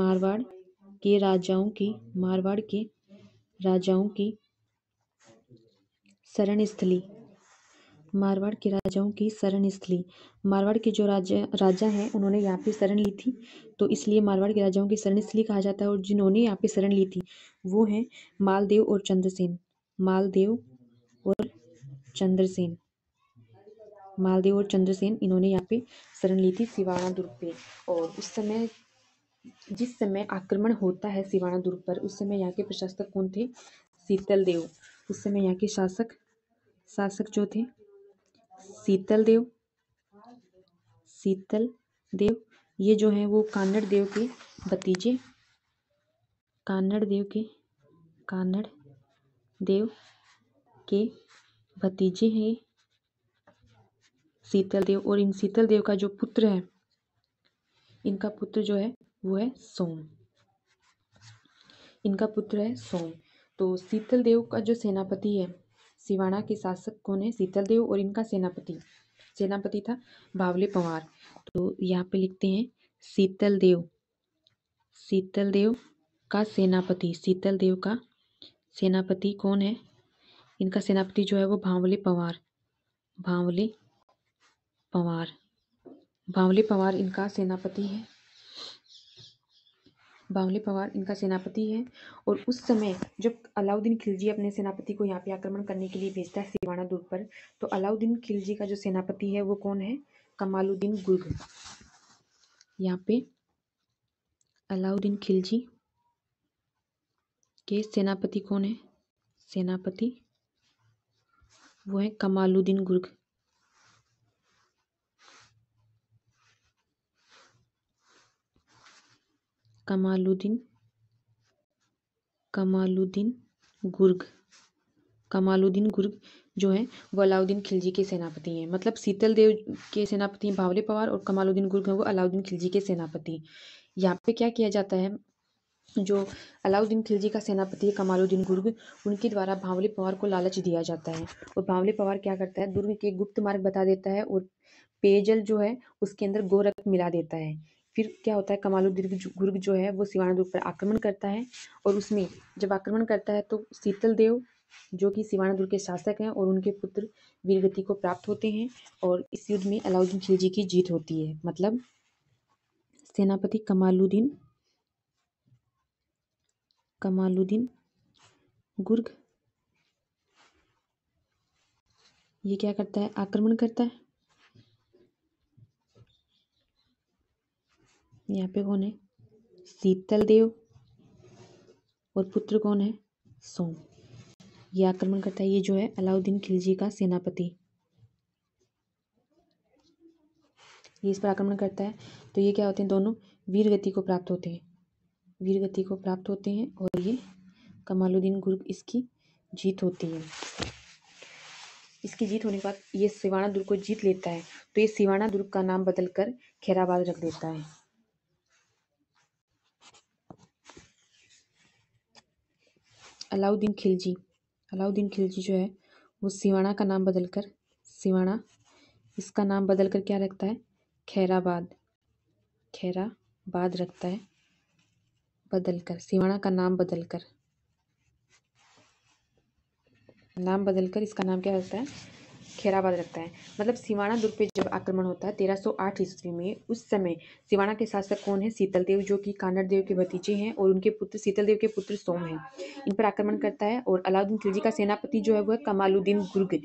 A: मारवाड़ के राजाओं की मारवाड़ के राजाओं की शरण स्थली मारवाड़ के राजाओं की शरण स्थली मारवाड़ के जो राजा राजा हैं उन्होंने यहाँ पे शरण ली थी तो इसलिए मारवाड़ के राजाओं की शरण स्थली कहा जाता है और जिन्होंने यहाँ पे शरण ली थी वो हैं मालदेव और चंद्रसेन मालदेव और चंद्रसेन मालदेव और चंद्रसेन इन्होंने यहाँ पे शरण ली थी सिवाना दुर्ग पे और उस समय जिस समय आक्रमण होता है सिवाना दुर्ग पर उस समय यहाँ के प्रशासक कौन थे शीतल देव उस समय यहाँ के शासक शासक जो थे शीतल देव शीतल देव ये जो है वो कानड़ देव के भतीजे कानड़ देव के कानड़ देव के भतीजे हैं शीतल देव और इन शीतल देव का जो पुत्र है इनका पुत्र जो है वो है सोम इनका पुत्र है सोम तो शीतल देव का जो सेनापति है सिवाणा के शासक कौन है शीतल देव और इनका सेनापति सेनापति था बावले पवार तो यहाँ पे लिखते हैं शीतल देव शीतल देव का सेनापति शीतल देव का सेनापति कौन है इनका सेनापति जो है वो भावले पवार भावले पवार भावले पवार इनका सेनापति है बावली पवार इनका सेनापति है और उस समय जब अलाउद्दीन खिलजी अपने सेनापति को यहाँ पे आक्रमण करने के लिए भेजता है सिवाना दुर्ग पर तो अलाउद्दीन खिलजी का जो सेनापति है वो कौन है कमालुद्दीन गुर्ग यहाँ पे अलाउद्दीन खिलजी के सेनापति कौन है सेनापति वो है कमालुद्दीन गुर्ग कमालुद्दीन कमालुद्दीन गुर्ग कमालुद्दीन गुर्ग जो है वो अलाउद्दीन खिलजी के सेनापति हैं मतलब शीतल देव के सेनापति हैं भावले पवार और कमालुद्दीन गुर्ग हैं वो अलाउद्दीन खिलजी के सेनापति यहाँ पे क्या किया जाता है जो अलाउद्दीन खिलजी का सेनापति है कमालुद्दीन गुर्ग उनके द्वारा भावले पवार को लालच दिया जाता है और भावले पवार क्या करता है दुर्ग के गुप्त मार्ग बता देता है और पेयजल जो है उसके अंदर गोरख मिला देता है फिर क्या होता है कमालुद्दीन गुर्ग जो है वो दुर्ग पर आक्रमण करता है और उसमें जब आक्रमण करता है तो शीतल देव जो कि दुर्ग के शासक हैं और उनके पुत्र वीरगति को प्राप्त होते हैं और इस युद्ध में अलाउद्दीन खिलजी की जीत होती है मतलब सेनापति कमालुद्दीन कमालुद्दीन गुर्ग ये क्या करता है आक्रमण करता है यहाँ पे कौन है शीतल देव और पुत्र कौन है सोम ये आक्रमण करता है ये जो है अलाउद्दीन खिलजी का सेनापति ये इस पर आक्रमण करता है तो ये क्या होते हैं दोनों वीर गति को प्राप्त होते हैं वीर गति को प्राप्त होते हैं और ये कमालुद्दीन गुरु इसकी जीत होती है इसकी जीत होने के बाद ये सिवाना दुर्ग को जीत लेता है तो ये सिवाना दुर्ग का नाम बदलकर खैराबाद रख देता है अलाउद्दीन खिलजी अलाउद्दीन खिलजी जो है वो सिवाना का नाम बदलकर सिवाना इसका नाम बदलकर क्या रखता है खैराबाद खैराबाद रखता है बदलकर सिवाना का नाम बदलकर नाम बदलकर इसका नाम क्या रखता है खैराबाद रखता है मतलब सिवाना दुर्ग पे जब आक्रमण होता है 1308 ईस्वी में उस समय सिवाना के शासक कौन है शीतल देव जो कि कानड़ देव के भतीजे हैं और उनके पुत्र शीतल देव के पुत्र सोम हैं इन पर आक्रमण करता है और अलाउद्दीन खिलजी का सेनापति जो है वह कमालुद्दीन गुर्ग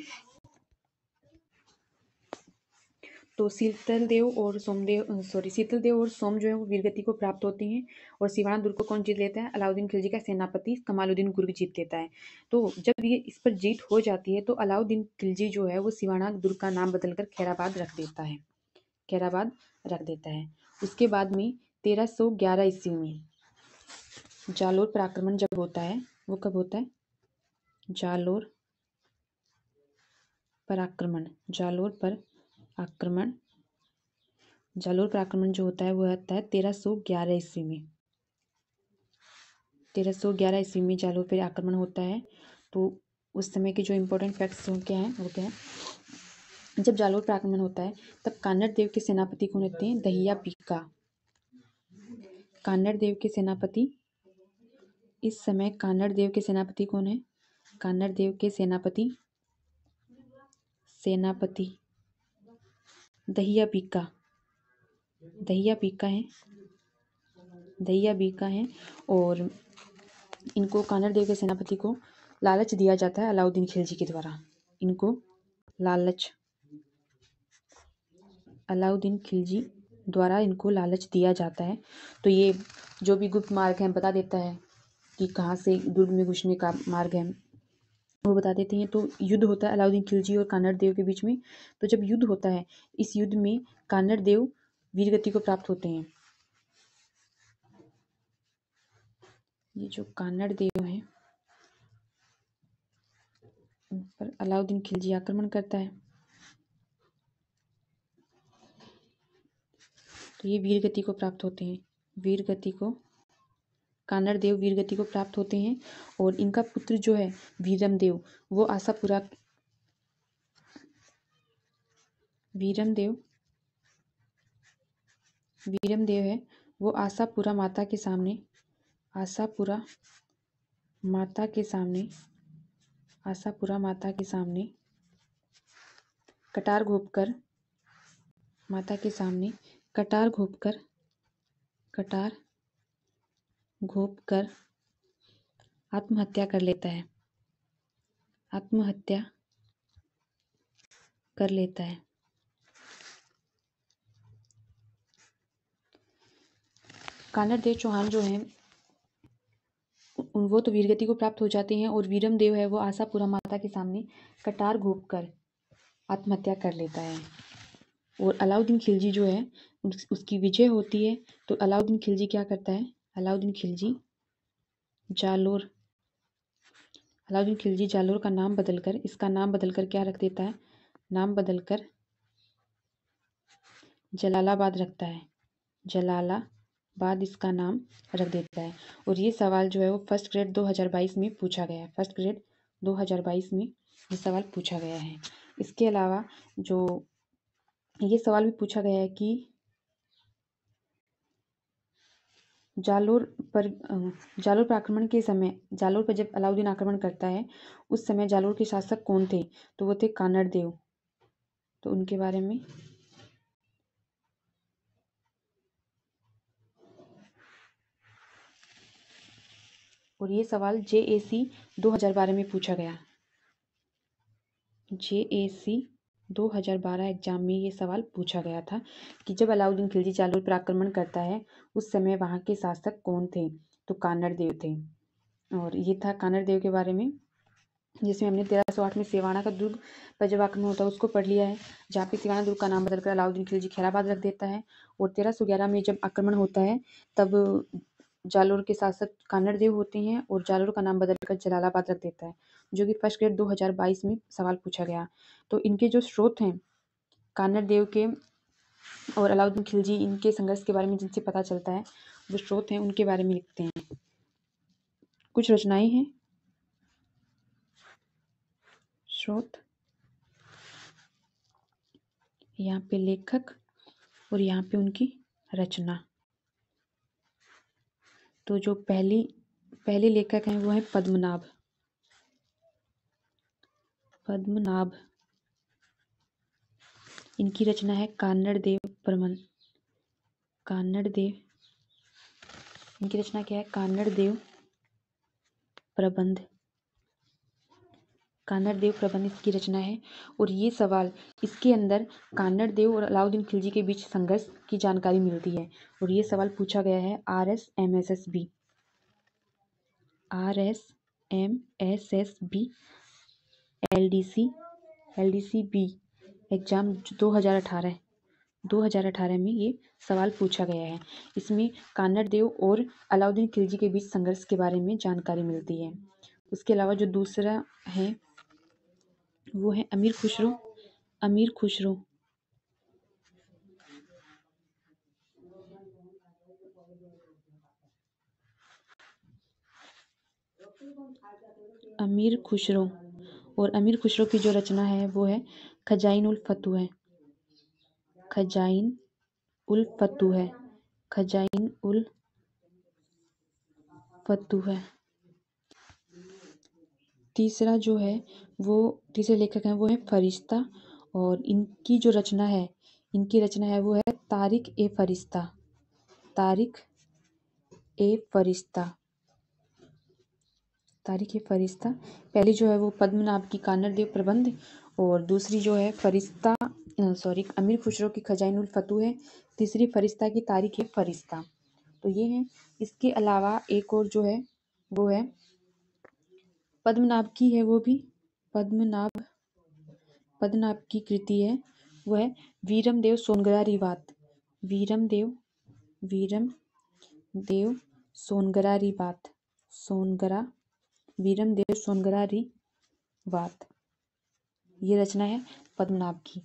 A: तो शीतल देव और सोमदेव सॉरी शीतल देव और सोम जो है वो वीरगति को प्राप्त होते हैं और दुर्ग को कौन जीत लेता है अलाउद्दीन खिलजी का सेनापति कमालुद्दीन गुर्ग जीत लेता है तो जब ये इस पर जीत हो जाती है तो अलाउद्दीन खिलजी जो है वो सिवाना दुर्ग का नाम बदलकर खैराबाद रख देता है खैराबाद रख देता है उसके बाद में तेरह सौ ग्यारह ईस्वी में जालोर पर आक्रमण जब होता है वो कब होता है जालोर पर आक्रमण जालोर पर आक्रमण जालोर पर आक्रमण जो होता है वो होता है तेरह सौ ग्यारह ईस्वी में तेरह सौ ग्यारह ईस्वी में जालोर पर आक्रमण होता है तो उस समय के जो इम्पोर्टेंट फैक्ट्स क्या हैं वो क्या हैं जब जालोर पर आक्रमण होता है तब कान्नड़ देव के सेनापति कौन होते हैं दहिया पीका कान्नड़ देव के सेनापति इस समय कान्नड़ देव के सेनापति कौन है कान्नड़ देव के सेनापति सेनापति दहिया बीका दहिया बीका है दहिया बीका है और इनको कानर देव के सेनापति को लालच दिया जाता है अलाउद्दीन खिलजी के द्वारा इनको लालच अलाउद्दीन खिलजी द्वारा इनको लालच दिया जाता है तो ये जो भी गुप्त मार्ग है बता देता है कि कहाँ से दुर्ग में घुसने का मार्ग है वो बता देते हैं तो युद्ध होता है अलाउद्दीन खिलजी और कानड़ देव के बीच में तो जब युद्ध होता है इस युद्ध में कानड़ देव वीरगति को प्राप्त होते हैं ये जो कानड़ देव है पर अलाउद्दीन खिलजी आक्रमण करता है तो ये वीर गति को प्राप्त होते हैं वीर गति को कानर देव वीरगति को प्राप्त होते हैं और इनका पुत्र जो है वीरम देव वो आशापुरा वीरम देव वीरम देव है वो आशापुरा माता के सामने आशापुरा माता के सामने आशापुरा माता के सामने कटार घोपकर माता के सामने कटार घोपकर कटार घोप कर आत्महत्या कर लेता है आत्महत्या कर लेता है कानर देव चौहान जो हैं वो तो वीरगति को प्राप्त हो जाते हैं और वीरम देव है वो आशापुरा माता के सामने कटार घोप कर आत्महत्या कर लेता है और अलाउद्दीन खिलजी जो है उसकी विजय होती है तो अलाउद्दीन खिलजी क्या करता है अलाउद्दीन खिलजी जालोर अलाउद्दीन खिलजी जालोर का नाम बदलकर इसका नाम बदलकर क्या रख देता है नाम बदलकर जलालाबाद रखता है जलालाबाद इसका नाम रख देता है और ये सवाल जो है वो फर्स्ट ग्रेड 2022 में पूछा गया है फर्स्ट ग्रेड 2022 में ये सवाल पूछा गया है इसके अलावा जो ये सवाल भी पूछा गया है कि जालोर पर जालोर पर आक्रमण के समय जालोर पर जब अलाउद्दीन आक्रमण करता है उस समय जालोर के शासक कौन थे तो वो थे कानड़ देव तो उनके बारे में और ये सवाल जे ए सी दो हजार बारह में पूछा गया जे ए सी 2012 एग्जाम में ये सवाल पूछा गया था कि जब अलाउद्दीन खिलजी चालू पर आक्रमण करता है उस समय वहाँ के शासक कौन थे तो कानर देव थे और ये था कानर देव के बारे में जिसमें हमने तेरह सौ आठ में सेवाना का दुर्ग पर जब आक्रमण होता है उसको पढ़ लिया है जहाँ पे सेवाना दुर्ग का नाम बदलकर अलाउद्दीन खिलजी खैराबाद रख देता है और तेरह सौ ग्यारह में जब आक्रमण होता है तब जालोर के शासक देव होते हैं और जालोर का नाम बदलकर जलालाबाद रख देता है जो कि फर्स्ट ग्रेड 2022 में सवाल पूछा गया तो इनके जो स्रोत हैं देव के और अलाउद्दीन खिलजी इनके संघर्ष के बारे में जिनसे पता चलता है जो स्रोत हैं उनके बारे में लिखते हैं कुछ रचनाएं हैं स्रोत यहाँ पे लेखक और यहाँ पे उनकी रचना तो जो पहली पहले लेखक हैं वो हैं पद्मनाभ पद्मनाभ इनकी रचना है कान्नड़ देव परमन कान्नड़ देव इनकी रचना क्या है कान्नड़ देव प्रबंध कानड़ देव प्रबंध इसकी रचना है और ये सवाल इसके अंदर कानड़ देव और अलाउद्दीन खिलजी के बीच संघर्ष की जानकारी मिलती है और ये सवाल पूछा गया है R S M S S B R S M S S B L D C L D C B exam दो हज़ार अठारह दो हज़ार अठारह में ये सवाल पूछा गया है इसमें कानड़ देव और अलाउद्दीन खिलजी के बीच संघर्ष के बारे में जानकारी मिलती है उसके अलावा जो दूसरा है वो है अमीर खुशरो अमीर खुशरो अमीर खुशरो और अमीर खुशरो की जो रचना है वो है खजाइन फतु है खजाइन उल फतु है खजाइन उल फतु है तीसरा जो है वो तीसरे लेखक हैं वो है फरिश्ता और इनकी जो रचना है इनकी रचना है वो है तारिक ए फरिश्ता तारिक ए फरिश्ता तारिक ए फरिश्ता पहली जो है वो पद्मनाभ की कानरदेव प्रबंध और दूसरी जो है फरिश्ता सॉरी अमीर खुशरो की खजाइनुल फतू है तीसरी फरिश्ता की तारीख ए फरिश्ता तो ये है इसके अलावा एक और जो है वो है पद्मनाभ की है वो भी पद्मनाभ पद्मनाभ की कृति है वह है वीरम देव सोनगरा रिवात वीरम देव वीरम देव सोनगरा रिवात सोनगरा वीरम देव सोनगरा रिवात ये रचना है पद्मनाभ की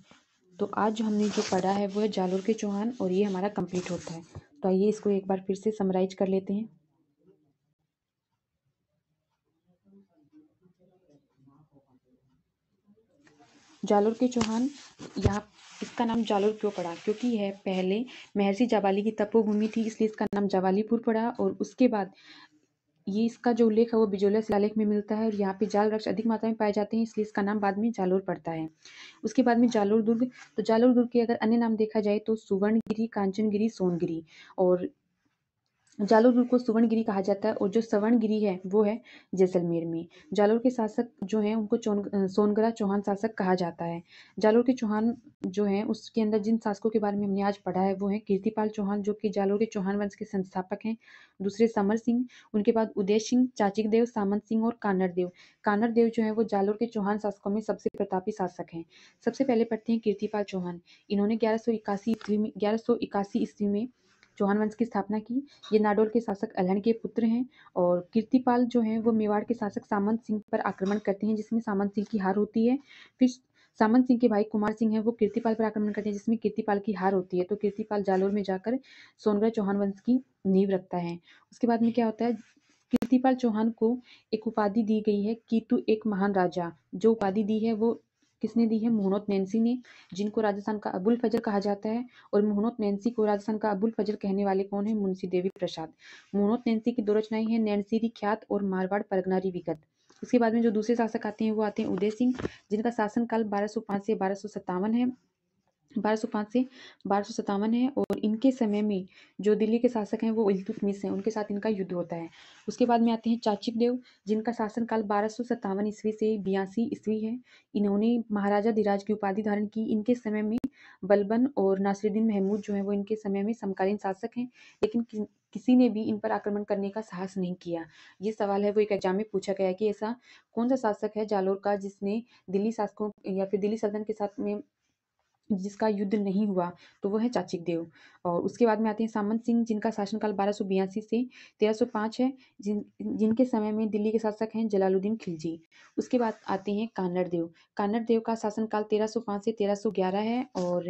A: तो आज जो हमने जो पढ़ा है वो है जालोर के चौहान और ये हमारा कंप्लीट होता है तो आइए इसको एक बार फिर से समराइज कर लेते हैं जालोर के चौहान यहाँ इसका नाम जालोर क्यों पड़ा क्योंकि यह पहले महर्षि जवाली की तपोभूमि थी इसलिए इसका नाम जावालीपुर पड़ा और उसके बाद ये इसका जो उल्लेख है वो बिजोला शिलालेख में मिलता है और यहाँ पे जाल वृक्ष अधिक मात्रा में पाए जाते हैं इसलिए इसका नाम बाद में जालोर पड़ता है उसके बाद में जालोर दुर्ग तो जालोर दुर्ग के अगर अन्य नाम देखा जाए तो सुवर्णगिरी कांचनगिरी सोनगिरी और जालोर को सुवर्णगिरी कहा जाता है और जो सवर्णगिरी है वो है जैसलमेर में जालोर के शासक जो हैं उनको चौन सोनगरा चौहान शासक कहा जाता है जालोर के चौहान जो हैं उसके अंदर जिन शासकों के बारे में हमने आज पढ़ा है वो हैं कीर्तिपाल चौहान जो कि जालोर के चौहान वंश के संस्थापक हैं दूसरे समर सिंह उनके बाद उदय सिंह चाचिक देव सामंत सिंह और कानर देव कानर देव जो है वो जालोर के चौहान शासकों में सबसे प्रतापी शासक हैं सबसे पहले पढ़ते हैं कीर्तिपाल चौहान इन्होंने ग्यारह सौ इक्यासी ईस्वी में ग्यारह सौ इक्यासी ईस्वी में चौहान वंश की स्थापना की ये नाडोल के शासक अलहन के पुत्र हैं और कीर्तिपाल जो हैं वो मेवाड़ के शासक सामंत सिंह पर आक्रमण करते हैं जिसमें सामंत सिंह की हार होती है फिर सामंत सिंह के भाई कुमार सिंह है वो कीर्तिपाल पर आक्रमण करते हैं जिसमें कीर्तिपाल की हार होती है तो कीर्तिपाल जालोर में जाकर सोनगढ़ चौहान वंश की नींव रखता है उसके बाद में क्या होता है कीर्तिपाल चौहान को एक उपाधि दी गई है कीतु एक महान राजा जो उपाधि दी है वो किसने दी है मोहनोत नैन्सी ने जिनको राजस्थान का अबुल फजर कहा जाता है और मोहनोत नैन्सी को राजस्थान का अबुल फजर कहने वाले कौन है मुंशी देवी प्रसाद मोहनोत नैन्सी की दो रचनाएं हैं नैन्सी ख्यात और मारवाड़ परगनारी विगत इसके बाद में जो दूसरे शासक आते हैं वो आते हैं उदय सिंह जिनका शासनकाल 1205 से बारह है 1205 से बारह है और इनके समय में जो दिल्ली के शासक हैं वो इल्तुतमिस हैं उनके साथ इनका युद्ध होता है उसके बाद में आते हैं चाचिक देव जिनका शासनकाल बारह सौ ईस्वी से बयासी ईस्वी है इन्होंने महाराजा धीराज की उपाधि धारण की इनके समय में बलबन और नासिरुद्दीन महमूद जो है वो इनके समय में समकालीन शासक हैं लेकिन कि, किसी ने भी इन पर आक्रमण करने का साहस नहीं किया ये सवाल है वो एक एग्जाम में पूछा गया कि ऐसा कौन सा शासक है जालोर का जिसने दिल्ली शासकों या फिर दिल्ली सल्तनत के साथ में जिसका युद्ध नहीं हुआ तो वो है चाचिक देव और उसके बाद में आते हैं सामंत सिंह जिनका शासनकाल बारह सौ बयासी से तेरह सौ पाँच है जिन जिनके समय में दिल्ली के शासक हैं जलालुद्दीन खिलजी उसके बाद आते हैं कान्नड़ देव कानड़ देव का शासनकाल तेरह सौ पाँच से तेरह सौ ग्यारह है और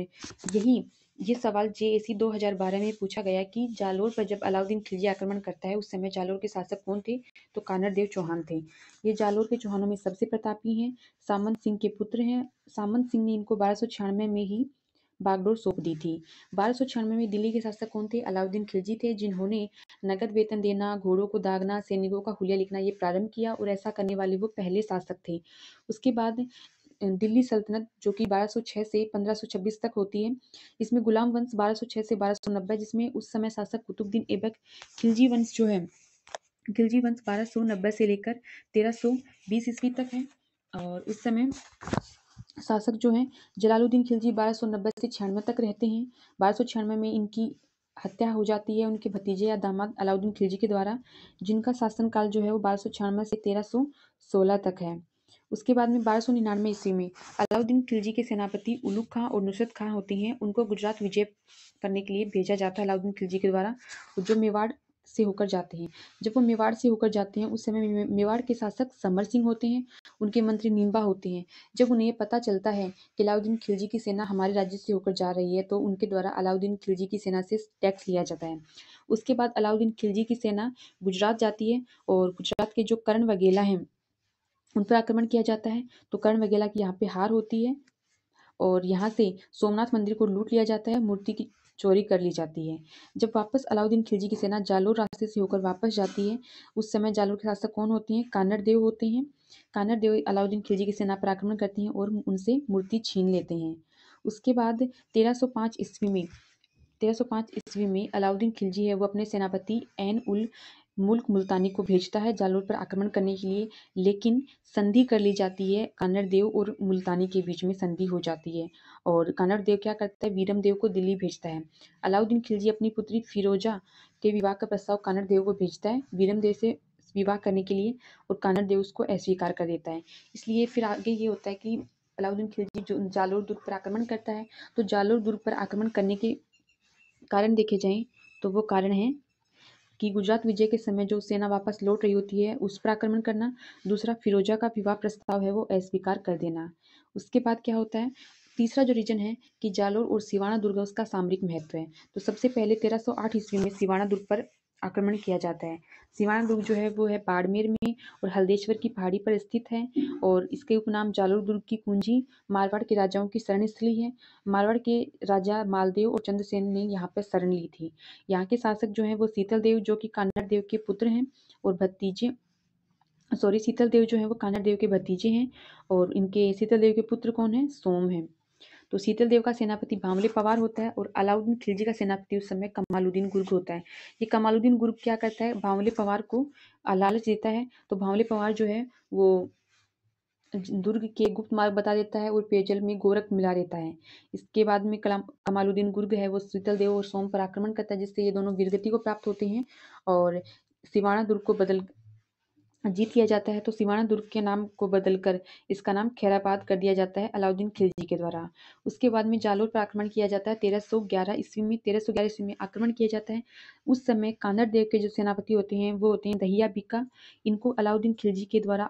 A: यही ये सवाल हजार बारह में पूछा गया कि जालोर पर जब अलाउद्दीन खिलजी आक्रमण करता है उस समय जालोर के शासक कौन थे तो देव चौहान थे ये जालोर के चौहानों में सबसे प्रतापी हैं सामंत सिंह के पुत्र हैं सामंत सिंह ने इनको बारह में ही बागडोर सौंप दी थी बारह में दिल्ली के शासक कौन थे अलाउद्दीन खिलजी थे जिन्होंने नगद वेतन देना घोड़ों को दागना सैनिकों का हुलिया लिखना ये प्रारंभ किया और ऐसा करने वाले वो पहले शासक थे उसके बाद दिल्ली सल्तनत जो कि 1206 से 1526 तक होती है इसमें गुलाम वंश 1206 से 1290 जिसमें उस समय शासक कुतुबुद्दीन ऐबक खिलजी वंश जो है खिलजी वंश 1290 से लेकर 1320 ईस्वी तक है और उस समय शासक जो है जलालुद्दीन खिलजी 1290 से छियानवे तक रहते हैं बारह में इनकी हत्या हो जाती है उनके भतीजे या दामाद अलाउद्दीन खिलजी के द्वारा जिनका शासनकाल जो है वो बारह से तेरह तक है उसके बाद में बारह सौ निन्यानवे ईस्वी में अलाउद्दीन खिलजी के सेनापति उलूक खां और नुसरत खां होते हैं उनको गुजरात विजय करने के लिए भेजा जाता है अलाउद्दीन खिलजी के द्वारा जो मेवाड़ से होकर जाते हैं जब वो मेवाड़ से होकर जाते हैं उस समय मेवाड़ के शासक समर सिंह होते हैं उनके मंत्री निम्बा होते हैं जब उन्हें पता चलता है कि अलाउद्दीन खिलजी की सेना हमारे राज्य से होकर जा रही है तो उनके द्वारा अलाउद्दीन खिलजी की सेना से टैक्स लिया जाता है उसके बाद अलाउद्दीन खिलजी की सेना गुजरात जाती है और गुजरात के जो करण वगेला हैं उन पर आक्रमण किया जाता है तो कर्ण वगैरह की यहाँ पे हार होती है और यहाँ से सोमनाथ मंदिर को लूट लिया जाता है मूर्ति की चोरी कर ली जाती है जब वापस अलाउद्दीन खिलजी की सेना जालोर रास्ते से होकर वापस जाती है उस समय जालोर के शासक कौन होते हैं कानर देव होते हैं कानर देव अलाउद्दीन खिलजी की सेना पर आक्रमण करते हैं और उनसे मूर्ति छीन लेते हैं उसके बाद 1305 ईस्वी में 1305 ईस्वी में अलाउद्दीन खिलजी है वो अपने सेनापति एन उल मुल्क मुल्तानी को भेजता है जालोर पर आक्रमण करने के लिए लेकिन संधि कर ली जाती है देव और मुल्तानी के बीच में संधि हो जाती है और देव क्या करता है वीरमदेव को दिल्ली भेजता है अलाउद्दीन खिलजी अपनी पुत्री फिरोजा के विवाह का प्रस्ताव देव को भेजता है वीरमदेव से विवाह करने के लिए और देव उसको अस्वीकार कर देता है इसलिए फिर आगे ये होता है कि अलाउद्दीन खिलजी जो जालोर दुर्ग पर आक्रमण करता है तो जालोर दुर्ग पर आक्रमण करने के कारण देखे जाएं तो वो कारण है कि गुजरात विजय के समय जो सेना वापस लौट रही होती है उस पर आक्रमण करना दूसरा फिरोजा का विवाह प्रस्ताव है वो अस्वीकार कर देना उसके बाद क्या होता है तीसरा जो रीजन है कि जालोर और सिवाना दुर्ग उसका सामरिक महत्व है तो सबसे पहले आठ ईस्वी में सिवाना दुर्ग पर आक्रमण किया जाता है सिवान दुर्ग जो है वो है बाड़मेर में और हल्देश्वर की पहाड़ी पर स्थित है और इसके उपनाम जालोर दुर्ग की कुंजी मारवाड़ के राजाओं की शरण स्थली है मारवाड़ के राजा मालदेव और चंद्रसेन ने यहाँ पर शरण ली थी यहाँ के शासक जो है वो शीतल देव जो कि कान्नड़ देव के पुत्र हैं और भतीजे सॉरी शीतल देव जो है वो कानड़ देव के भतीजे हैं और इनके शीतल देव के पुत्र कौन है सोम हैं तो शीतल देव का सेनापति भामले पवार होता है और अलाउद्दीन खिलजी का सेनापति उस समय कमालुद्दीन गुर्ग होता है ये कमालुद्दीन गुर्ग क्या करता है भामले पवार को लालच देता है तो भामले पवार जो है वो दुर्ग के गुप्त मार्ग बता देता है और पेयजल में गोरख मिला देता है इसके बाद में कलाम कमालुद्दीन गुर्ग है वो शीतल देव और सोम पर आक्रमण करता है जिससे ये दोनों वीरगति को प्राप्त होते हैं और सिवाणा दुर्ग को बदल जीत लिया जाता है तो सिवाना दुर्ग के नाम को बदलकर इसका नाम खैराबाद कर दिया जाता है अलाउद्दीन खिलजी के द्वारा उसके बाद में जालोर पर आक्रमण किया जाता है तेरह सौ ग्यारह ईस्वी में तेरह सौ ग्यारह ईस्वी में आक्रमण किया जाता है उस समय कानर देव के जो सेनापति होते हैं वो होते हैं दहिया बिका इनको अलाउद्दीन खिलजी के द्वारा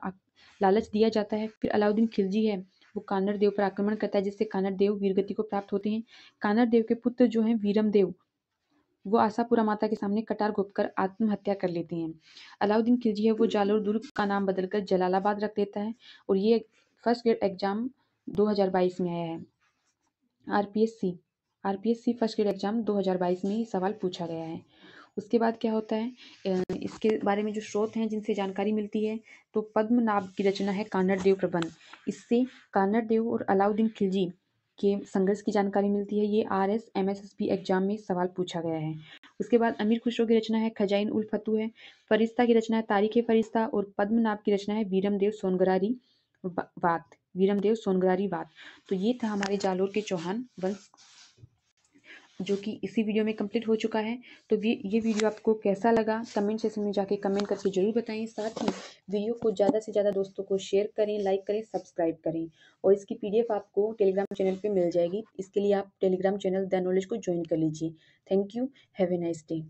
A: लालच दिया जाता है फिर अलाउद्दीन खिलजी है वो कानर देव पर आक्रमण करता है जिससे कानर देव वीरगति को प्राप्त होते हैं कानर देव के पुत्र जो हैं वीरम देव वो आशापुरा माता के सामने कटार घोपकर आत्महत्या कर लेती हैं अलाउद्दीन खिलजी है वो जालोर दुर्ग का नाम बदलकर जलालाबाद रख देता है और ये फर्स्ट ग्रेड एग्जाम 2022 में आया है RPSC RPSC first grade exam 2022 में ही सवाल पूछा गया है उसके बाद क्या होता है इसके बारे में जो स्रोत हैं जिनसे जानकारी मिलती है तो पद्मनाभ की रचना है कानड़ देव प्रबंध इससे कानड़ देव और अलाउद्दीन खिलजी के संघर्ष की जानकारी मिलती है ये R S M S S B exam में सवाल पूछा गया है उसके बाद अमीर खुशरो की रचना है खजाइन उल फतु है फरिश्ता की रचना है तारीख फरिश्ता और पद्मनाभ की रचना है वीरमदेव सोनगरारी वात वीरमदेव सोनगरारी वात तो ये था हमारे जालोर के चौहान वंश जो कि इसी वीडियो में कंप्लीट हो चुका है तो ये वीडियो आपको कैसा लगा कमेंट सेक्शन में जाके कमेंट करके ज़रूर बताएं साथ ही वीडियो को ज़्यादा से ज़्यादा दोस्तों को शेयर करें लाइक करें सब्सक्राइब करें और इसकी पीडीएफ आपको टेलीग्राम चैनल पर मिल जाएगी इसके लिए आप टेलीग्राम चैनल द नॉलेज को ज्वाइन कर लीजिए thank you have a nice day